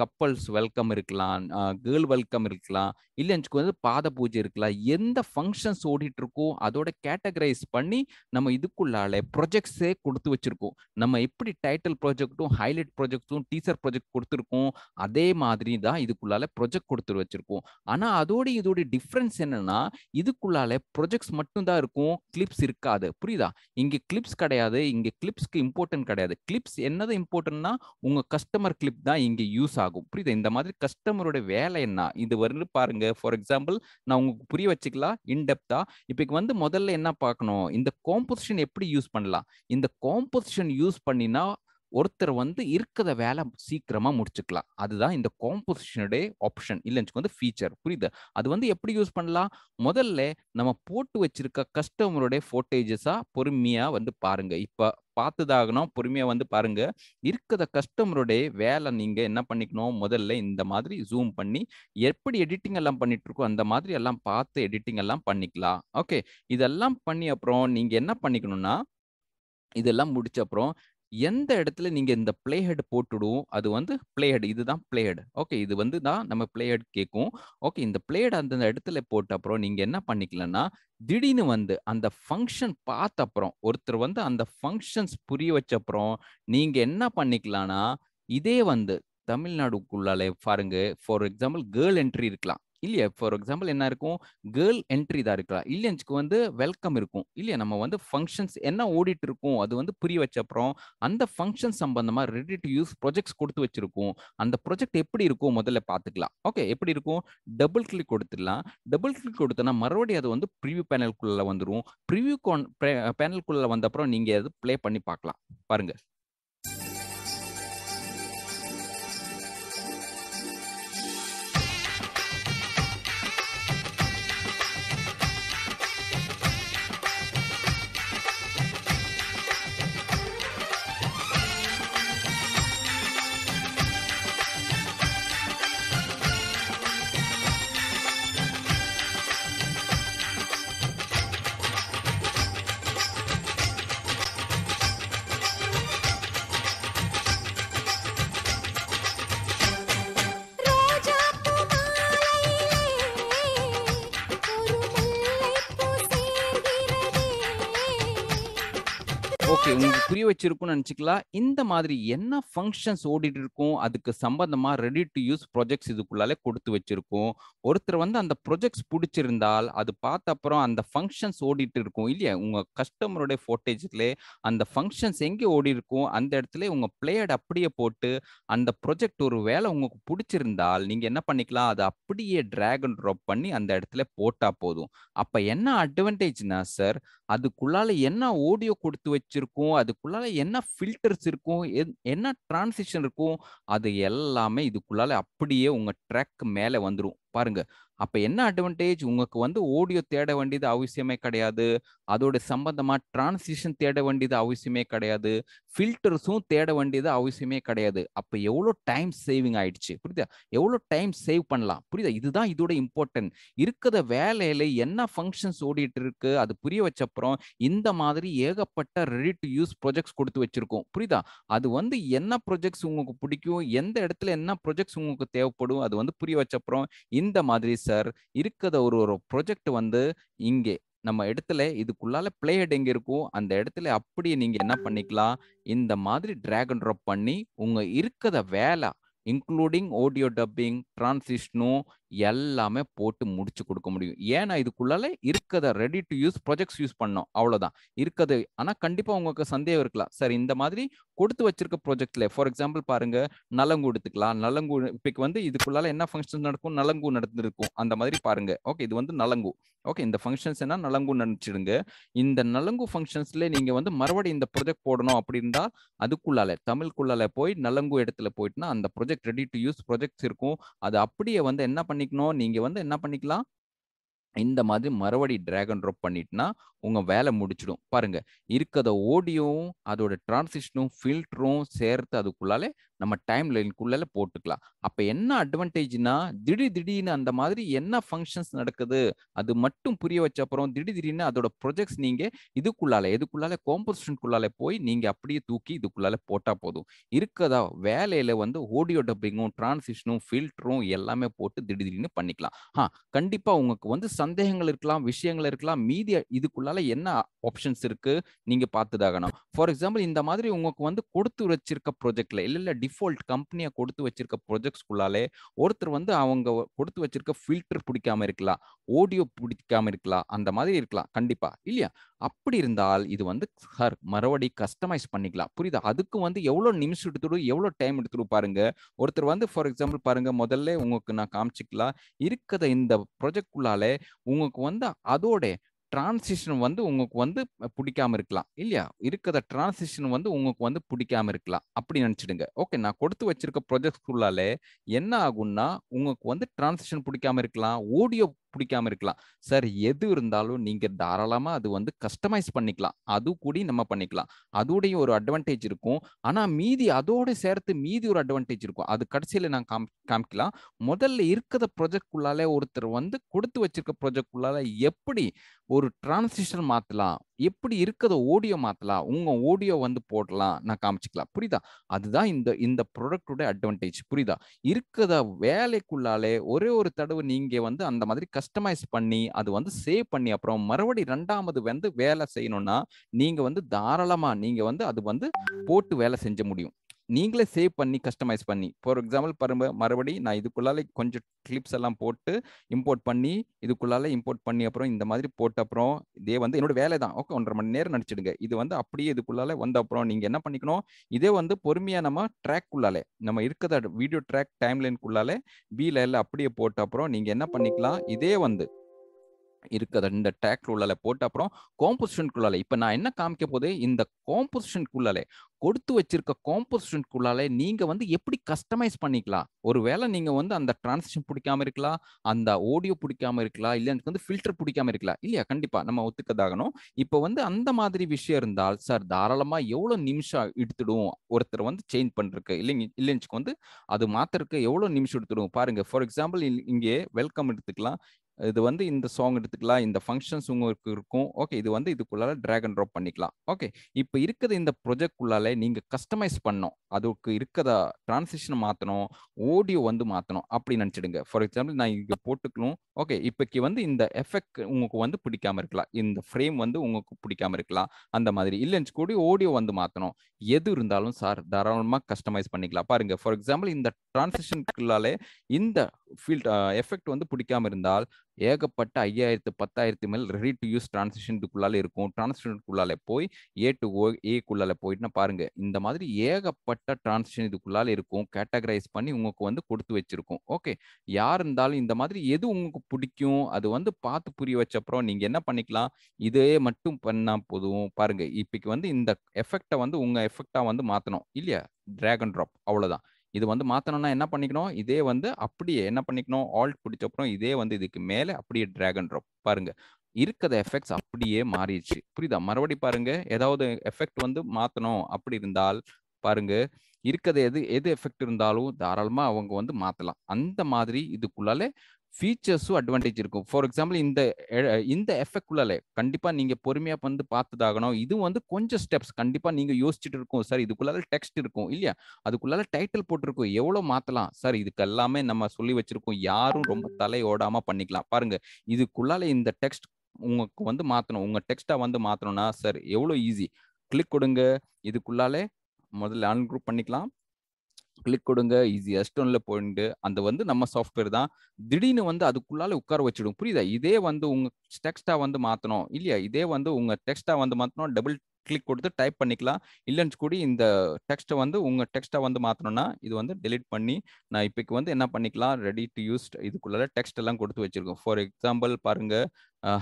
A: கப்பல்ஸ் வெல்கம் இருக்கலாம் கேர்ள் வெல்கம் இருக்கலாம் இல்லை வந்து பாத பூஜை இருக்கலாம் எந்த ஃபங்க்ஷன்ஸ் ஓடிட்டு இருக்கோ அதோட கேட்டகரைஸ் பண்ணி நம்ம இதுக்குள்ளால ப்ரொஜெக்ட்ஸே கொடுத்து வச்சிருக்கோம் நம்ம எப்படி டைட்டில் ப்ராஜெக்ட்டும் ஹைலைட் ப்ராஜெக்ட்டும் டீசர் ப்ராஜெக்ட் கொடுத்துருக்கோம் அதே மாதிரி தான் இதுக்குள்ளால ப்ரொஜெக்ட் கொடுத்து வச்சிருக்கோம் ஆனால் அதோட இதோட டிஃப்ரென்ஸ் என்னன்னா இதுக்குள்ளால ப்ரொஜெக்ட்ஸ் மட்டும்தான் இருக்கும் கிளிப்ஸ் இருக்காது புரியுதா இங்கே கிளிப்ஸ் கிடையாது இங்கே கிளிப்ஸ்க்கு இம்பார்ட்டன்ட் கிடையாது கிளிப்ஸ் என்னது இம்பார்ட்டன்ட்னா உங்கள் கஸ்டமர் கிளிப் தான் இங்கே யூஸ் ஆகும் புரியுது இந்த மாதிரி கஸ்டமரோட வேலை என்ன இது வந்து பாருங்க ஃபார் எக்ஸாம்பிள் நான் உங்களுக்கு புரிய வச்சுக்கலாம் இன்டெப்தா இப்போ வந்து முதல்ல என்ன பார்க்கணும் இந்த காம்போசிஷன் எப்படி யூஸ் பண்ணலாம் இந்த காம்போசிஷன் யூஸ் பண்ணினா ஒருத்தர் வந்து இருக்கிற வேலை சீக்கிரமா முடிச்சுக்கலாம் அதுதான் இந்த காம்போசிஷனுடைய ஆப்ஷன் இல்லைன்னு வந்து ஃபீச்சர் புரியுது அது வந்து எப்படி யூஸ் பண்ணலாம் முதல்ல நம்ம போட்டு வச்சிருக்க கஸ்டமருடைய ஃபோட்டேஜஸாக பொறுமையா வந்து பாருங்க இப்ப பார்த்துதாகணும் பொறுமையா வந்து பாருங்க இருக்கிற கஸ்டமருடைய வேலை நீங்க என்ன பண்ணிக்கணும் முதல்ல இந்த மாதிரி ஜூம் பண்ணி எப்படி எடிட்டிங் எல்லாம் பண்ணிட்டு இருக்கோ அந்த மாதிரி எல்லாம் பார்த்து எடிட்டிங் எல்லாம் பண்ணிக்கலாம் ஓகே இதெல்லாம் பண்ணி அப்புறம் நீங்க என்ன பண்ணிக்கணும்னா இதெல்லாம் முடிச்ச அப்புறம் எந்த இடத்துல நீங்க இந்த பிளே ஹெட் போட்டுடுவோம் அது வந்து பிளே ஹெட் இதுதான் பிளே ஹெட் ஓகே இது வந்து தான் நம்ம பிளே ஹெட் கேட்கும் ஓகே இந்த பிளே ஹெட் அந்த இடத்துல போட்ட அப்புறம் நீங்க என்ன பண்ணிக்கலன்னா திடீர்னு வந்து அந்த ஃபங்க்ஷன் பார்த்த அப்புறம் ஒருத்தர் வந்து அந்த ஃபங்க்ஷன்ஸ் புரிய வச்ச அப்புறம் நீங்க என்ன பண்ணிக்கலாம்னா இதே வந்து தமிழ்நாடுக்குள்ளாலே பாருங்க ஃபார் எக்ஸாம்பிள் கேர்ள் என்ட்ரி இருக்கலாம் இல்லையா ஃபார் எக்ஸாம்பிள் என்ன இருக்கும் கேர்ள் என்ட்ரி தான் இருக்கலாம் இல்லியன்ஸ்க்கு வந்து வெல்கம் இருக்கும் இல்லையா நம்ம வந்து ஃபங்க்ஷன்ஸ் என்ன ஓடிட்டு இருக்கும் அது வந்து புரிய வச்ச அப்புறம் அந்த ஃபங்க்ஷன் சம்பந்தமாக ரெடி டு யூஸ் ப்ரொஜெக்ட்ஸ் கொடுத்து வச்சிருக்கும் அந்த ப்ரொஜெக்ட் எப்படி இருக்கும் முதல்ல பார்த்துக்கலாம் ஓகே எப்படி இருக்கும் டபுள் கிளிக் கொடுத்துடலாம் டபுள் கிளிக் கொடுத்தோன்னா மறுபடியும் அது வந்து ப்ரிவியூ பேனல்குள்ளே வந்துடும் ப்ரிவியூ கோன் பேனல்குள்ளே வந்த அப்புறம் நீங்கள் அது ப்ளே பண்ணி பார்க்கலாம் பாருங்கள் ஓகே உங்களுக்கு புரிய வச்சிருக்கும்னு நினச்சிக்கலாம் இந்த மாதிரி என்ன ஃபங்க்ஷன்ஸ் ஓடிட்டு இருக்கும் அதுக்கு சம்பந்தமாக ரெடி டு யூஸ் ப்ரொஜெக்ட்ஸ் இதுக்குள்ளாலே கொடுத்து வச்சிருக்கோம் ஒருத்தர் வந்து அந்த ப்ரொஜெக்ட்ஸ் பிடிச்சிருந்தால் அது பார்த்த அப்புறம் அந்த ஃபங்க்ஷன்ஸ் ஓடிட்டு இருக்கும் இல்லையா உங்கள் கஸ்டமருடைய ஃபோட்டேஜில் அந்த ஃபங்க்ஷன்ஸ் எங்கே ஓடி இருக்கும் அந்த இடத்துல உங்கள் பிளேயர்ட் அப்படியே போட்டு அந்த ப்ரொஜெக்ட் ஒரு வேலை உங்களுக்கு பிடிச்சிருந்தால் நீங்கள் என்ன பண்ணிக்கலாம் அதை அப்படியே ட்ராக் அண்ட் ட்ராப் பண்ணி அந்த இடத்துல போட்டால் போதும் அப்போ என்ன அட்வான்டேஜ்னா சார் அதுக்குள்ளால என்ன ஓடியோ கொடுத்து வச்சிருக்கோம் இருக்கும் அதுக்குள்ளால என்ன ஃபில்டர்ஸ் இருக்கும் என்ன டிரான்சிஷன் இருக்கும் அது எல்லாமே இதுக்குள்ளால அப்படியே உங்க ட்ராக் மேலே வந்துடும் பாருங்க அப்ப என்ன அட்வான்டேஜ் உங்களுக்கு வந்து ஆடியோ தேட வேண்டியது அவசியமே கிடையாது அதோட சம்பந்தமா டிரான்சிஷன் தேட வேண்டியது அவசியமே கிடையாது ஃபில்டர்ஸும் தேட வேண்டியது அவசியமே கிடையாது அப்ப எவ்வளோ டைம் சேவிங் ஆயிடுச்சு புரியுதா எவ்வளோ டைம் சேவ் பண்ணலாம் புரியுதா இதுதான் இதோட இம்பார்ட்டன்ட் இருக்கிற வேலையில என்ன ஃபங்க்ஷன்ஸ் ஓடிட்டு இருக்கு அது புரிய வச்சப்புறம் இந்த மாதிரி ஏகப்பட்ட ரெடி டு யூஸ் ப்ரொஜெக்ட்ஸ் கொடுத்து வச்சிருக்கோம் புரியுதா அது வந்து என்ன ப்ரொஜெக்ட்ஸ் உங்களுக்கு பிடிக்கும் எந்த இடத்துல என்ன ப்ரொஜெக்ட்ஸ் உங்களுக்கு தேவைப்படும் அது வந்து புரிய வச்சப்புறம் இந்த மாதிரி சார் இருக்கிற ஒரு ஒரு ப்ரொஜெக்ட் வந்து இங்கே நம்ம இடத்துல இதுக்குள்ளால பிளே ஹெட் எங்க இருக்கும் அந்த இடத்துல அப்படியே நீங்க என்ன பண்ணிக்கலாம் இந்த மாதிரி டிராக் அண்ட் ட்ராப் பண்ணி உங்க இருக்கிற வேலை இன்க்ளூடிங் ஆடியோ டப்பிங் டிரான்சிஷனும் எல்லாமே போட்டு முடிச்சு கொடுக்க முடியும் ஏன்னா இதுக்குள்ளால இருக்கிறத ready to use projects use பண்ணோம் அவ்வளோதான் இருக்கிறது ஆனால் கண்டிப்பாக உங்களுக்கு சந்தேகம் இருக்கலாம் சார் இந்த மாதிரி கொடுத்து வச்சிருக்க ப்ரொஜெக்ட்ல ஃபார் எக்ஸாம்பிள் பாருங்க நலங்கு எடுத்துக்கலாம் நலங்கு இப்போ வந்து இதுக்குள்ளால என்ன ஃபங்க்ஷன்ஸ் நடக்கும் நலங்கு நடந்திருக்கும் அந்த மாதிரி பாருங்க ஓகே இது வந்து நலங்கு ஓகே இந்த ஃபங்க்ஷன்ஸ் என்ன நலங்கு நினச்சிடுங்க இந்த நலங்கு ஃபங்க்ஷன்ஸ்ல நீங்க வந்து மறுபடியும் இந்த ப்ரொஜெக்ட் போடணும் அப்படின்னா அதுக்குள்ளால தமிழ்க்குள்ளால போய் நலங்கு இடத்துல போயிட்டுனா அந்த project ready to use projects இருக்கும் அது அப்படியே வந்து என்ன பண்ணி பண்ணிக்கணும் நீங்க வந்து என்ன பண்ணிக்கலாம் இந்த மாதிரி மறுபடி டிராகன் ட்ராப் பண்ணிட்டுனா உங்கள் வேலை முடிச்சிடும் பாருங்க இருக்கிற ஓடியும் அதோட டிரான்சிஷனும் ஃபில்டரும் சேர்த்து அதுக்குள்ளாலே நம்ம டைம் லைனுக்குள்ள போட்டுக்கலாம் அப்போ என்ன அட்வான்டேஜ்னா திடீர் திடீர்னு அந்த மாதிரி என்ன ஃபங்க்ஷன்ஸ் நடக்குது அது மட்டும் புரிய வச்ச அப்புறம் திடீர் திடீர்னு அதோட ப்ரொஜெக்ட்ஸ் நீங்கள் இதுக்குள்ளால எதுக்குள்ளால காம்போசிஷனுக்குள்ளால போய் நீங்கள் அப்படியே தூக்கி இதுக்குள்ளால போட்டால் போதும் இருக்கதா வேலையில் வந்து ஓடியோ டப்பிங்கும் டிரான்சிஷனும் ஃபில்டரும் எல்லாமே போட்டு திடீர் திடீர்னு பண்ணிக்கலாம் ஆ கண்டிப்பாக உங்களுக்கு வந்து சந்தேகங்கள் இருக்கலாம் விஷயங்கள் இருக்கலாம் மீதி இதுக்குள்ளால என்ன ஆப்ஷன்ஸ் இருக்குது நீங்கள் பார்த்துதாகணும் ஃபார் எக்ஸாம்பிள் இந்த மாதிரி உங்களுக்கு வந்து கொடுத்து வச்சிருக்க ப்ரொஜெக்ட்ல இல்லை இல்லை டிஃபால்ட் கம்பெனியை கொடுத்து வச்சிருக்க ப்ரொஜெக்ட்ஸ்குள்ளாலே ஒருத்தர் வந்து அவங்க கொடுத்து வச்சிருக்க ஃபில்டர் பிடிக்காம இருக்கலாம் ஆடியோ பிடிக்காம இருக்கலாம் அந்த மாதிரி இருக்கலாம் கண்டிப்பா இல்லையா அப்படி இருந்தால் இது வந்து சார் மறுபடி கஸ்டமைஸ் பண்ணிக்கலாம் புரியுதா அதுக்கு வந்து எவ்வளோ நிமிஷம் எடுத்துடும் எவ்வளோ டைம் எடுத்துடும் பாருங்க ஒருத்தர் வந்து ஃபார் எக்ஸாம்பிள் பாருங்க முதல்ல உங்களுக்கு நான் காமிச்சிக்கலாம் இருக்கிற இந்த ப்ரொஜெக்ட் உங்களுக்கு வந்து அதோட டிரான்சிஷன் வந்து உங்களுக்கு வந்து பிடிக்காம இருக்கலாம் இல்லையா இருக்கிற டிரான்சிஷன் வந்து உங்களுக்கு வந்து பிடிக்காம இருக்கலாம் அப்படி நினச்சிடுங்க ஓகே நான் கொடுத்து வச்சிருக்க ப்ரொஜெக்ட் என்ன ஆகும்னா உங்களுக்கு வந்து டிரான்சிஷன் பிடிக்காம இருக்கலாம் ஓடியோ பிடிக்காம இருக்கலாம் சார் எது இருந்தாலும் நீங்க தாராளமா அது வந்து கஸ்டமைஸ் பண்ணிக்கலாம் அது கூட நம்ம பண்ணிக்கலாம் அதோடைய ஒரு அட்வான்டேஜ் இருக்கும் ஆனா மீதி அதோட சேர்த்து மீதி ஒரு அட்வான்டேஜ் இருக்கும் அது கடைசியில நான் காம் காமிக்கலாம் முதல்ல இருக்கிற ப்ரொஜெக்ட்குள்ளால ஒருத்தர் வந்து கொடுத்து வச்சிருக்க ப்ரொஜெக்ட்குள்ளால எப்படி ஒரு டிரான்சிஷன் மாத்தலாம் எப்படி இருக்கிறத ஓடியோ மாத்தலாம் உங்க ஆடியோ வந்து போடலாம் நான் காமிச்சுக்கலாம் புரியுதா அதுதான் இந்த இந்த ப்ராடக்டோட அட்வான்டேஜ் புரியுதா இருக்கிற வேலைக்குள்ளாலே ஒரே ஒரு தடவை நீங்க வந்து அந்த மாதிரி கஸ்டமைஸ் பண்ணி அது வந்து சேவ் பண்ணி அப்புறம் மறுபடி ரெண்டாவது வந்து வேலை செய்யணும்னா நீங்கள் வந்து தாராளமாக நீங்கள் வந்து அது வந்து போட்டு வேலை செஞ்ச முடியும் நீங்களே சேவ் பண்ணி கஸ்டமைஸ் பண்ணி ஃபார் எக்ஸாம்பிள் பரும்ப மறுபடி நான் இதுக்குள்ளால கொஞ்சம் கிளிப்ஸ் எல்லாம் போட்டு இம்போர்ட் பண்ணி இதுக்குள்ளால இம்போர்ட் பண்ணி அப்புறம் இந்த மாதிரி போட்ட அப்புறம் இதே வந்து என்னோட வேலை தான் ஓகே ஒன்றரை மணி நேரம் நடிச்சிடுங்க இது வந்து அப்படியே இதுக்குள்ளால வந்த அப்புறம் நீங்க என்ன பண்ணிக்கணும் இதே வந்து பொறுமையா நம்ம ட்ராக் உள்ளாலே நம்ம இருக்கிற வீடியோ ட்ராக் டைம் லைனுக்குள்ளாலே பி லைன்ல அப்படியே போட்ட அப்புறம் நீங்க என்ன பண்ணிக்கலாம் இதே வந்து இருக்குது இந்த டேக்லுள்ளால போட்ட அப்புறம் காம்போசிஷனுக்குள்ளால இப்போ நான் என்ன காமிக்க போது இந்த காம்போசிஷனுக்குள்ளாலே கொடுத்து வச்சிருக்க காம்போசிஷனுக்குள்ளாலே நீங்கள் வந்து எப்படி கஸ்டமைஸ் பண்ணிக்கலாம் ஒருவேளை நீங்கள் வந்து அந்த டிரான்ஸ்லேஷன் பிடிக்காம இருக்கலாம் அந்த ஆடியோ பிடிக்காம இருக்கலாம் இல்லை வந்து ஃபில்டர் பிடிக்காம இருக்கலாம் இல்லையா கண்டிப்பாக நம்ம ஒத்துக்கதாகணும் இப்போ வந்து அந்த மாதிரி விஷயம் இருந்தால் சார் தாராளமாக எவ்வளோ நிமிஷம் எடுத்துடும் ஒருத்தர் வந்து சேஞ்ச் பண்ணுறக்கு இல்லைங்க இல்லைன்னு வந்து அது மாத்திரக்கு எவ்வளோ நிமிஷம் எடுத்துடும் பாருங்க ஃபார் எக்ஸாம்பிள் இங்கே வெல்கம் எடுத்துக்கலாம் இது வந்து இந்த சாங் எடுத்துக்கலாம் இந்த ஃபங்க்ஷன்ஸ் உங்களுக்கு இருக்கும் ஓகே இது வந்து இதுக்குள்ளால டிராகன் ட்ராப் பண்ணிக்கலாம் ஓகே இப்போ இருக்கிறது இந்த ப்ரொஜெக்ட் உள்ளால நீங்கள் கஸ்டமைஸ் பண்ணோம் அதுக்கு இருக்கிறத டிரான்சிஷனை மாற்றணும் ஆடியோ வந்து மாற்றணும் அப்படி நினச்சிடுங்க ஃபார் எக்ஸாம்பிள் நான் இங்கே போட்டுக்கணும் ஓகே இப்போக்கு வந்து இந்த எஃபெக்ட் உங்களுக்கு வந்து பிடிக்காம இருக்கலாம் இந்த ஃப்ரேம் வந்து உங்களுக்கு பிடிக்காம இருக்கலாம் அந்த மாதிரி இல்லைன்னு கூட ஆடியோ வந்து மாற்றணும் எது இருந்தாலும் சார் தாராளமாக கஸ்டமைஸ் பண்ணிக்கலாம் பாருங்க ஃபார் எக்ஸாம்பிள் இந்த டிரான்சிஷனுக்குள்ளாலே இந்த ஃபீல்ட் எஃபெக்ட் uh, வந்து பிடிக்காம இருந்தால் ஏகப்பட்ட ஐயாயிரத்து பத்தாயிரத்து மேல் ரெடி டு யூஸ் டிரான்சிஷனுக்குள்ளால இருக்கும் டிரான்சிஷனுக்குள்ளால போய் ஏ டு ஓ ஏக்குள்ளால போயிட்டுனா பாருங்க இந்த மாதிரி ஏகப்பட்ட டிரான்சிஷன் இதுக்குள்ளால இருக்கும் கேட்டகரைஸ் பண்ணி உங்களுக்கு வந்து கொடுத்து வச்சிருக்கோம் ஓகே யார் இருந்தாலும் இந்த மாதிரி எது உங்களுக்கு பிடிக்கும் அது வந்து பார்த்து புரிய வச்ச அப்புறம் நீங்க என்ன பண்ணிக்கலாம் இதே மட்டும் பண்ணா போதும் பாருங்க இப்போக்கு வந்து இந்த எஃபெக்டை வந்து உங்க எஃபெக்டா வந்து மாத்தணும் இல்லையா டிராகன் ட்ராப் அவ்வளவுதான் இது வந்து மாற்றணும்னா என்ன பண்ணிக்கணும் இதே வந்து அப்படியே என்ன பண்ணிக்கணும் ஆல்ட் பிடிச்ச அப்புறம் இதே வந்து இதுக்கு மேலே அப்படியே ட்ராகன் ட்ராப் பாருங்க இருக்கிற எஃபெக்ட்ஸ் அப்படியே மாறிடுச்சு புரியுதா மறுபடி பாருங்க ஏதாவது எஃபெக்ட் வந்து மாற்றணும் அப்படி இருந்தால் பாருங்க இருக்கிறது எது எது எஃபெக்ட் இருந்தாலும் தாராளமாக அவங்க வந்து மாற்றலாம் அந்த மாதிரி இதுக்குள்ளாலே ஃபீச்சர்ஸும் அட்வான்டேஜ் இருக்கும் ஃபார் எக்ஸாம்பிள் இந்த இந்த எஃபெக்ட்குள்ளே கண்டிப்பாக நீங்கள் பொறுமையாக வந்து பார்த்துதாகணும் இது வந்து கொஞ்சம் ஸ்டெப்ஸ் கண்டிப்பாக நீங்கள் யோசிச்சுட்டு இருக்கும் சார் இதுக்குள்ளால டெக்ஸ்ட் இருக்கும் இல்லையா அதுக்குள்ளால டைட்டில் போட்டிருக்கும் எவ்வளோ மாற்றலாம் சார் இதுக்கு எல்லாமே நம்ம சொல்லி வச்சிருக்கோம் யாரும் ரொம்ப தலையோடாமல் பண்ணிக்கலாம் பாருங்கள் இதுக்குள்ளால இந்த டெக்ஸ்ட் உங்களுக்கு வந்து மாற்றணும் உங்கள் டெக்ஸ்ட்டாக வந்து மாற்றணும்னா சார் எவ்வளோ ஈஸி கிளிக் கொடுங்க இதுக்குள்ளாலே முதல்ல அன்குரூப் பண்ணிக்கலாம் கிளிக் கொடுங்க ஈஸியாக எஸ்டோனில் போயிட்டு அந்த வந்து நம்ம சாஃப்ட்வேர் தான் திடீர்னு வந்து அதுக்குள்ளால உட்கார வச்சிடும் புரியுதா இதே வந்து உங்க டெக்ஸ்டா வந்து மாற்றணும் இல்லையா இதே வந்து உங்க டெக்ஸ்டா வந்து மாற்றணும் டபுள் கிளிக் கொடுத்து டைப் பண்ணிக்கலாம் இல்லைன்னு கூடி இந்த டெக்ஸ்ட்டை வந்து உங்கள் டெக்ஸ்ட்டாக வந்து மாற்றணும்னா இது வந்து டெலிட் பண்ணி நான் இப்போக்கு வந்து என்ன பண்ணிக்கலாம் ரெடி டு யூஸ் இதுக்குள்ளே டெக்ஸ்ட் எல்லாம் கொடுத்து வச்சிருக்கோம் ஃபார் எக்ஸாம்பிள் பாருங்கள்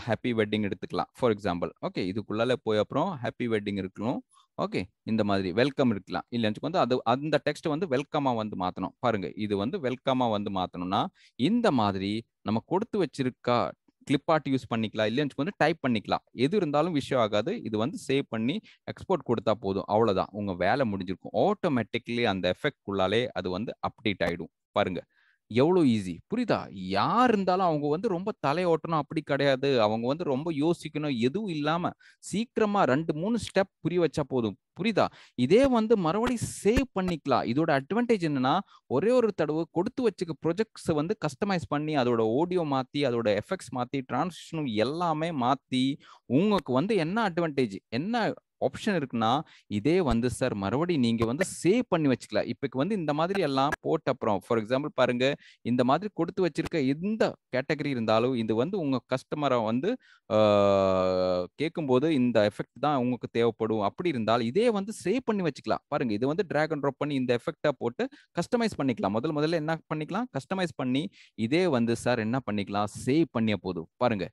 A: ஹாப்பி வெட்டிங் எடுத்துக்கலாம் ஃபார் எக்ஸாம்பிள் ஓகே இதுக்குள்ளால போய் அப்புறம் ஹாப்பி வெட்டிங் இருக்கணும் ஓகே இந்த மாதிரி வெல்கம் இருக்கலாம் இல்லைன்னு வந்து அது அந்த டெக்ஸ்ட் வந்து வெல்கமாக வந்து மாற்றணும் பாருங்க இது வந்து வெல்கமாக வந்து மாற்றணும்னா இந்த மாதிரி நம்ம கொடுத்து வச்சிருக்கா கிளிப் ஆர்ட் யூஸ் பண்ணிக்கலாம் இல்லைன்னு வந்து டைப் பண்ணிக்கலாம் எது இருந்தாலும் விஷயம் ஆகாது இது வந்து சேவ் பண்ணி எக்ஸ்போர்ட் கொடுத்தா போதும் அவ்வளோதான் உங்கள் வேலை முடிஞ்சிருக்கும் ஆட்டோமேட்டிக்லி அந்த எஃபெக்ட் உள்ளாலே அது வந்து அப்டேட் ஆகிடும் பாருங்கள் எவ்வளோ ஈஸி புரியுதா யார் இருந்தாலும் அவங்க வந்து ரொம்ப தலை ஓட்டணும் அப்படி கிடையாது அவங்க வந்து ரொம்ப யோசிக்கணும் எதுவும் இல்லாமல் சீக்கிரமாக ரெண்டு மூணு ஸ்டெப் புரிய வச்சா போதும் புரியுதா இதே வந்து மறுபடியும் சேவ் பண்ணிக்கலாம் இதோட அட்வான்டேஜ் என்னன்னா ஒரே ஒரு தடவை கொடுத்து வச்சுக்க ப்ரொஜெக்ட்ஸ் வந்து கஸ்டமைஸ் பண்ணி அதோட ஆடியோ மாற்றி அதோட எஃபெக்ட்ஸ் மாற்றி டிரான்ஸ்லேஷனும் எல்லாமே மாற்றி உங்களுக்கு வந்து என்ன அட்வான்டேஜ் என்ன ஆப்ஷன் இருக்குன்னா இதே வந்து சார் மறுபடியும் நீங்க வந்து சேவ் பண்ணி வச்சுக்கலாம் இப்போக்கு வந்து இந்த மாதிரி எல்லாம் போட்ட அப்புறம் ஃபார் எக்ஸாம்பிள் பாருங்க இந்த மாதிரி கொடுத்து வச்சிருக்க எந்த கேட்டகரி இருந்தாலும் இது வந்து உங்க கஸ்டமரை வந்து கேட்கும்போது இந்த எஃபெக்ட் தான் உங்களுக்கு தேவைப்படும் அப்படி இருந்தால் இதே வந்து சேவ் பண்ணி வச்சுக்கலாம் பாருங்க இது வந்து ட்ராக் அண்ட் ட்ராப் பண்ணி இந்த எஃபெக்டா போட்டு கஸ்டமைஸ் பண்ணிக்கலாம் முதல் முதல்ல என்ன பண்ணிக்கலாம் கஸ்டமைஸ் பண்ணி இதே வந்து சார் என்ன பண்ணிக்கலாம் சேவ் பண்ணிய போதும் பாருங்க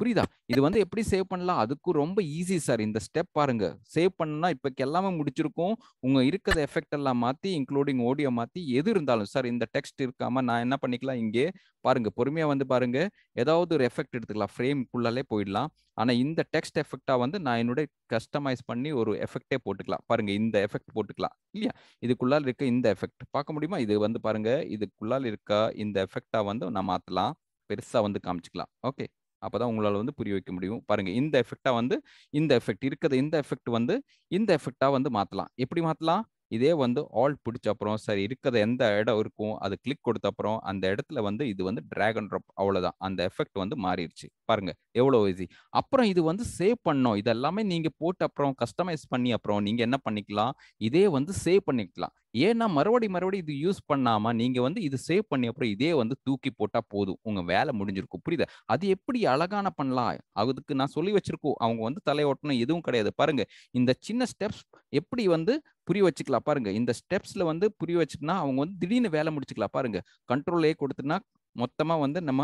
A: புரியுதா இது வந்து எப்படி சேவ் பண்ணலாம் அதுக்கும் ரொம்ப ஈஸி சார் இந்த ஸ்டெப் பாருங்க சேவ் பண்ணா இப்போக்கு எல்லாமே முடிச்சிருக்கும் உங்க இருக்கிற எஃபெக்ட் எல்லாம் மாத்தி இன்க்ளூடிங் ஆடியோ மாத்தி எது இருந்தாலும் சார் இந்த டெக்ஸ்ட் இருக்காம நான் என்ன பண்ணிக்கலாம் இங்கே பாருங்க பொறுமையா வந்து பாருங்க ஏதாவது ஒரு எஃபெக்ட் எடுத்துக்கலாம் குள்ளாலே போயிடலாம் ஆனா இந்த டெக்ஸ்ட் எஃபெக்டா வந்து நான் என்னுடைய கஸ்டமைஸ் பண்ணி ஒரு எஃபெக்டே போட்டுக்கலாம் பாருங்க இந்த எஃபெக்ட் போட்டுக்கலாம் இல்லையா இதுக்குள்ளால இருக்க இந்த எஃபெக்ட் பார்க்க முடியுமா இது வந்து பாருங்க இதுக்குள்ளால இருக்க இந்த எஃபெக்டா வந்து நான் மாத்தலாம் பெருசா வந்து காமிச்சுக்கலாம் ஓகே அப்போ உங்களால் வந்து புரிய வைக்க முடியும் பாருங்கள் இந்த எஃபெக்டாக வந்து இந்த எஃபெக்ட் இருக்கிற இந்த எஃபெக்ட் வந்து இந்த எஃபெக்டாக வந்து மாற்றலாம் எப்படி மாற்றலாம் இதே வந்து ஆல் பிடிச்ச அப்புறம் சரி இருக்கிற எந்த இடம் இருக்கும் அது கிளிக் கொடுத்த அப்புறம் அந்த இடத்துல வந்து இது வந்து டிராகன் ட்ராப் அவ்வளோதான் அந்த எஃபெக்ட் வந்து மாறிடுச்சு பாருங்க எவ்வளோ ஈஸி அப்புறம் இது வந்து சேவ் பண்ணோம் இதெல்லாமே நீங்கள் போட்டு அப்புறம் கஸ்டமைஸ் பண்ணி அப்புறம் நீங்கள் என்ன பண்ணிக்கலாம் இதே வந்து சேவ் பண்ணிக்கலாம் ஏன்னா மறுபடி மறுபடி இது யூஸ் பண்ணாம நீங்க வந்து இது சேவ் பண்ணி அப்புறம் இதே வந்து தூக்கி போட்டா போதும் உங்க வேலை முடிஞ்சிருக்கும் புரியுது அது எப்படி அழகான பண்ணலாம் அதுக்கு நான் சொல்லி வச்சிருக்கோம் அவங்க வந்து ஓட்டணும் எதுவும் கிடையாது பாருங்க இந்த சின்ன ஸ்டெப்ஸ் எப்படி வந்து புரிய வச்சுக்கலாம் பாருங்க இந்த ஸ்டெப்ஸ்ல வந்து புரிய வச்சுட்டுனா அவங்க வந்து திடீர்னு வேலை முடிச்சுக்கலாம் பாருங்க கண்ட்ரோல் ஏ கொடுத்துனா மொத்தமா வந்து நம்ம